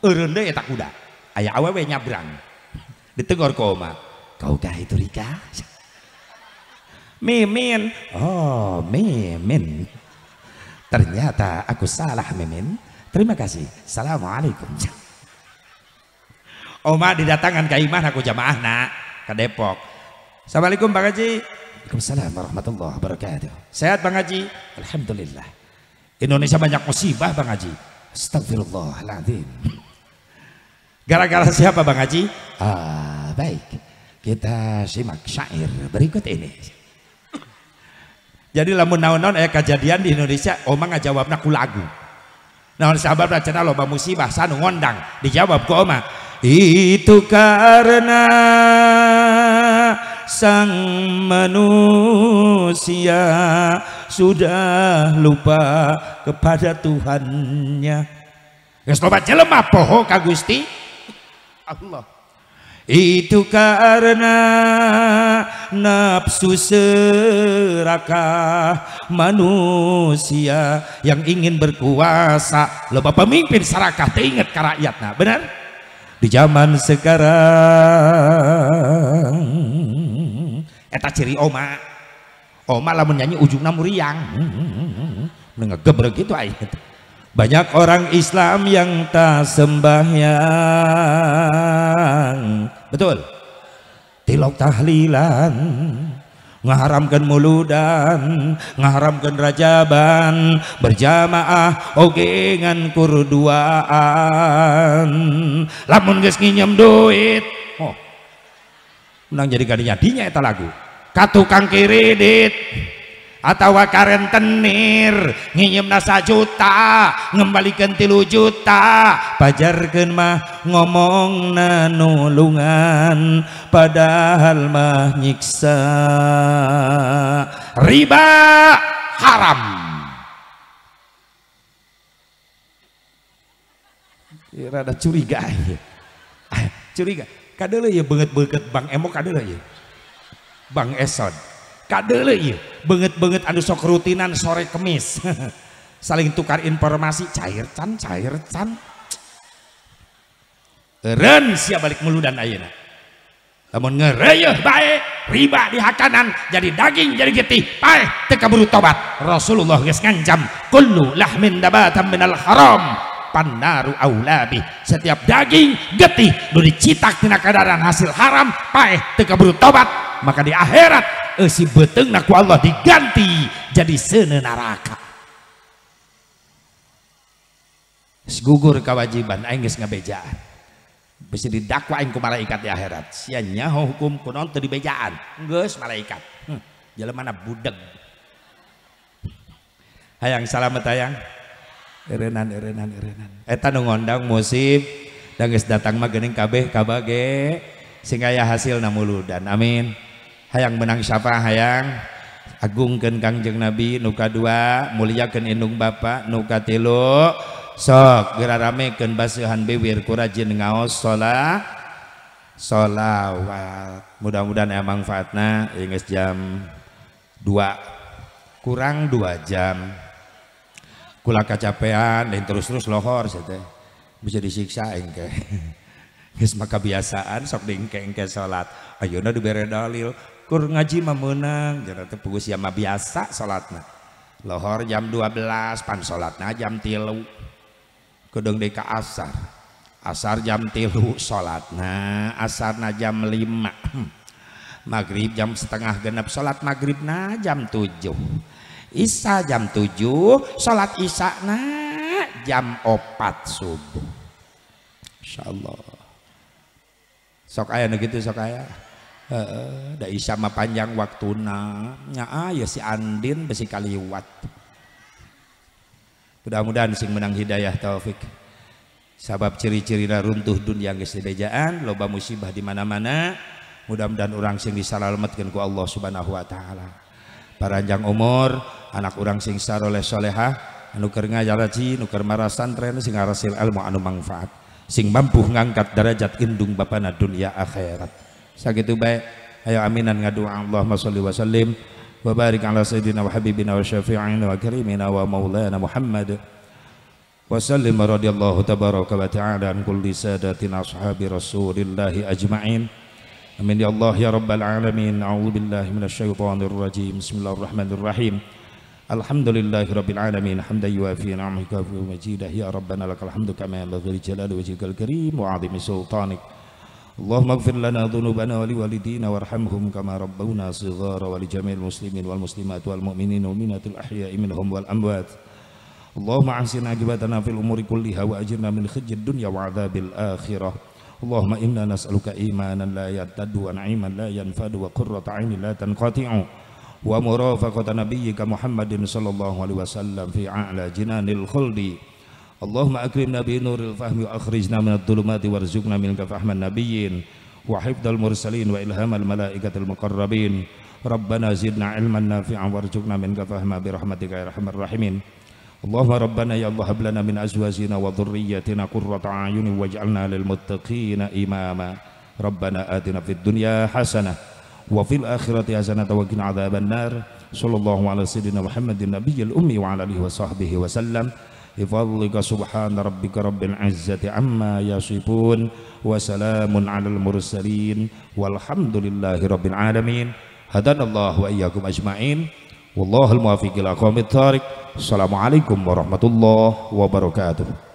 Urunde ya tak kuda Ayah awewe nyabrang kau koma Kaukah itu Rika? Mimin. Oh, Mimin. Ternyata aku salah, Mimin. Terima kasih. Assalamualaikum. Oma didatangkan ke Iman aku jamaah nak ke Depok. Assalamualaikum Bang Haji. Waalaikumsalam warahmatullahi wabarakatuh. Sehat Bang Haji? Alhamdulillah. Indonesia banyak musibah Bang Haji. Astagfirullahaladzim. Gara-gara siapa Bang Haji? Ah, baik. Kita simak syair berikut ini. Jadi lamun naon-naon aya kejadian di Indonesia omang jawab ku lagu. Naon sabab cenah loba musibah sanu ngondang dijawab ke oma. Itu karena sang manusia sudah lupa kepada Tuhannya. Ya loba jelema poho kagusti Allah itu karena nafsu serakah manusia yang ingin berkuasa loba pemimpin serakah Ingat ke rakyat nah benar di zaman sekarang eta ciri oma oma lah menyanyi ujung mendengar ngegebrek gitu ayat banyak orang Islam yang tak sembahyang betul tilok tahlilan ngaharamkan muludan ngaharamkan rajaban berjamaah ogengan kurduaan lamun geus nginyem duit oh menang jadi gadinya dinya itu lagu katukang kiri atau tenir nginyem nasa juta ngembalikan tilu juta pajarkan mah ngomong nanulungan padahal mah nyiksa riba haram rada curiga ya. curiga kadalah ya banget banget bang emok kadalah ya bang esod kadele iya benget-benget anu sok rutinan sore kemis saling tukar informasi cair can cair can Ren siap balik mulu dan ayana namun ngereyeh baik riba di hakanan jadi daging jadi getih baik teka buru tobat Rasulullah nges ngancam kullu lahmin dabatam minal haram naru aulabi setiap daging getih nu dicitak tina kadaran hasil haram paeh teka tobat maka di akhirat eusi beteng ku Allah diganti jadi sene neraka segugur kewajiban aing geus ngabejaan bisa didakwa aing ku malaikat di akhirat sianya hukum kunon teu dibejaan geus malaikat jalan mana budak hayang salamat hayang erenan erenan erenan eta nu ngondang musib dan geus datang mah geuning kabeh kabage sing aya hasil dan amin hayang menang siapa hayang agungkeun Kangjeng Nabi nu kadua muliakeun indung bapa nu katilu sok geraramekeun baseuhan bibir kurajin ngaos salat solawat. mudah-mudahan emang manfaatna geus jam 2 kurang dua jam kula kacapean dan terus-terus lohor sete bisa disiksa engke geus maka kebiasaan sok dengke-engke salat na dibere dalil kur ngaji mah menang jadi teh mah biasa salatna lohor jam 12 pan salatna jam tilu kedeng deka asar asar jam 3 salatna na jam lima maghrib jam setengah sholat salat na jam tujuh Isa jam 7 salat Isa nah jam 4 subuh Insyaallah sok aya gitu sok aya heeh da Isa mah panjang waktuna nya ah, ya si Andin besi kaliwat mudah-mudahan sing menang hidayah taufik sabab ciri-ciri runtuh dunia geus dibejaan loba musibah di mana-mana mudah-mudahan orang sing disalametkeun ku Allah Subhanahu wa taala panjang umur anak orang sing saroleh solehah nuker ngaji nuker marasan tren sing hasil ilmu anu manfaat sing mampu ngangkat derajat indung na dunia akhirat sakitu baik ayo aminan ngadu Allahumma sholli wa sallim wa barik ala sayyidina wa habibina wa syafi'ina wa karimina wa maulana Muhammad wa sallim radiyallahu tabaraka wa ta'ala an kulli sadatina ashabi rasulillahi ajma'in amin ya Allah ya rabbal alamin a'udzubillahi minasyaitonirrajim bismillahirrahmanirrahim الحمد لله رب العالمين حمدا يوافي نعمه كافي مجيده يا ربنا لك الحمد كما ينبغي لجلال وجهك الكريم وعظيم سلطانك اللهم اغفر لنا ذنوبنا ولوالدينا وارحمهم كما ربونا صغارا ولجميع المسلمين والمسلمات والمؤمنين والمؤمنات الأحياء منهم والأموات اللهم أحسن عاقبتنا في الأمور كلها وأجرنا من خزي الدنيا وعذاب الآخرة اللهم إنا نسألك إيمانا لا يرتد ونعيما لا ينفد وقرة عين لا تنقطع ومرافقة نبيك محمد صلى الله عليه وسلم في أعلى جنان الخلد اللهم أكرمنا بنور الفهم وأخرجنا من الظلمات وارزقنا منك فهم النبيين وحفظ المرسلين وإلهام الملائكة المقربين ربنا زدنا علما نافعا وارزقنا منك فهما برحمتك يا أرحم الراحمين اللهم ربنا يا الله هب لنا من أزواجنا وذريتنا قرة أعين واجعلنا للمتقين إماما ربنا آتنا في الدنيا حسنة وفي الآخرة حسنة وقنا عذاب النار صلى الله على سيدنا محمد النبي الأمي وعلى آله وصحبه وسلم بفضلك سبحان ربك رب العزة عما يصفون وسلام على المرسلين والحمد لله رب العالمين هدانا الله وإياكم أجمعين والله الموافق إلى قوم الطارق السلام عليكم ورحمة الله وبركاته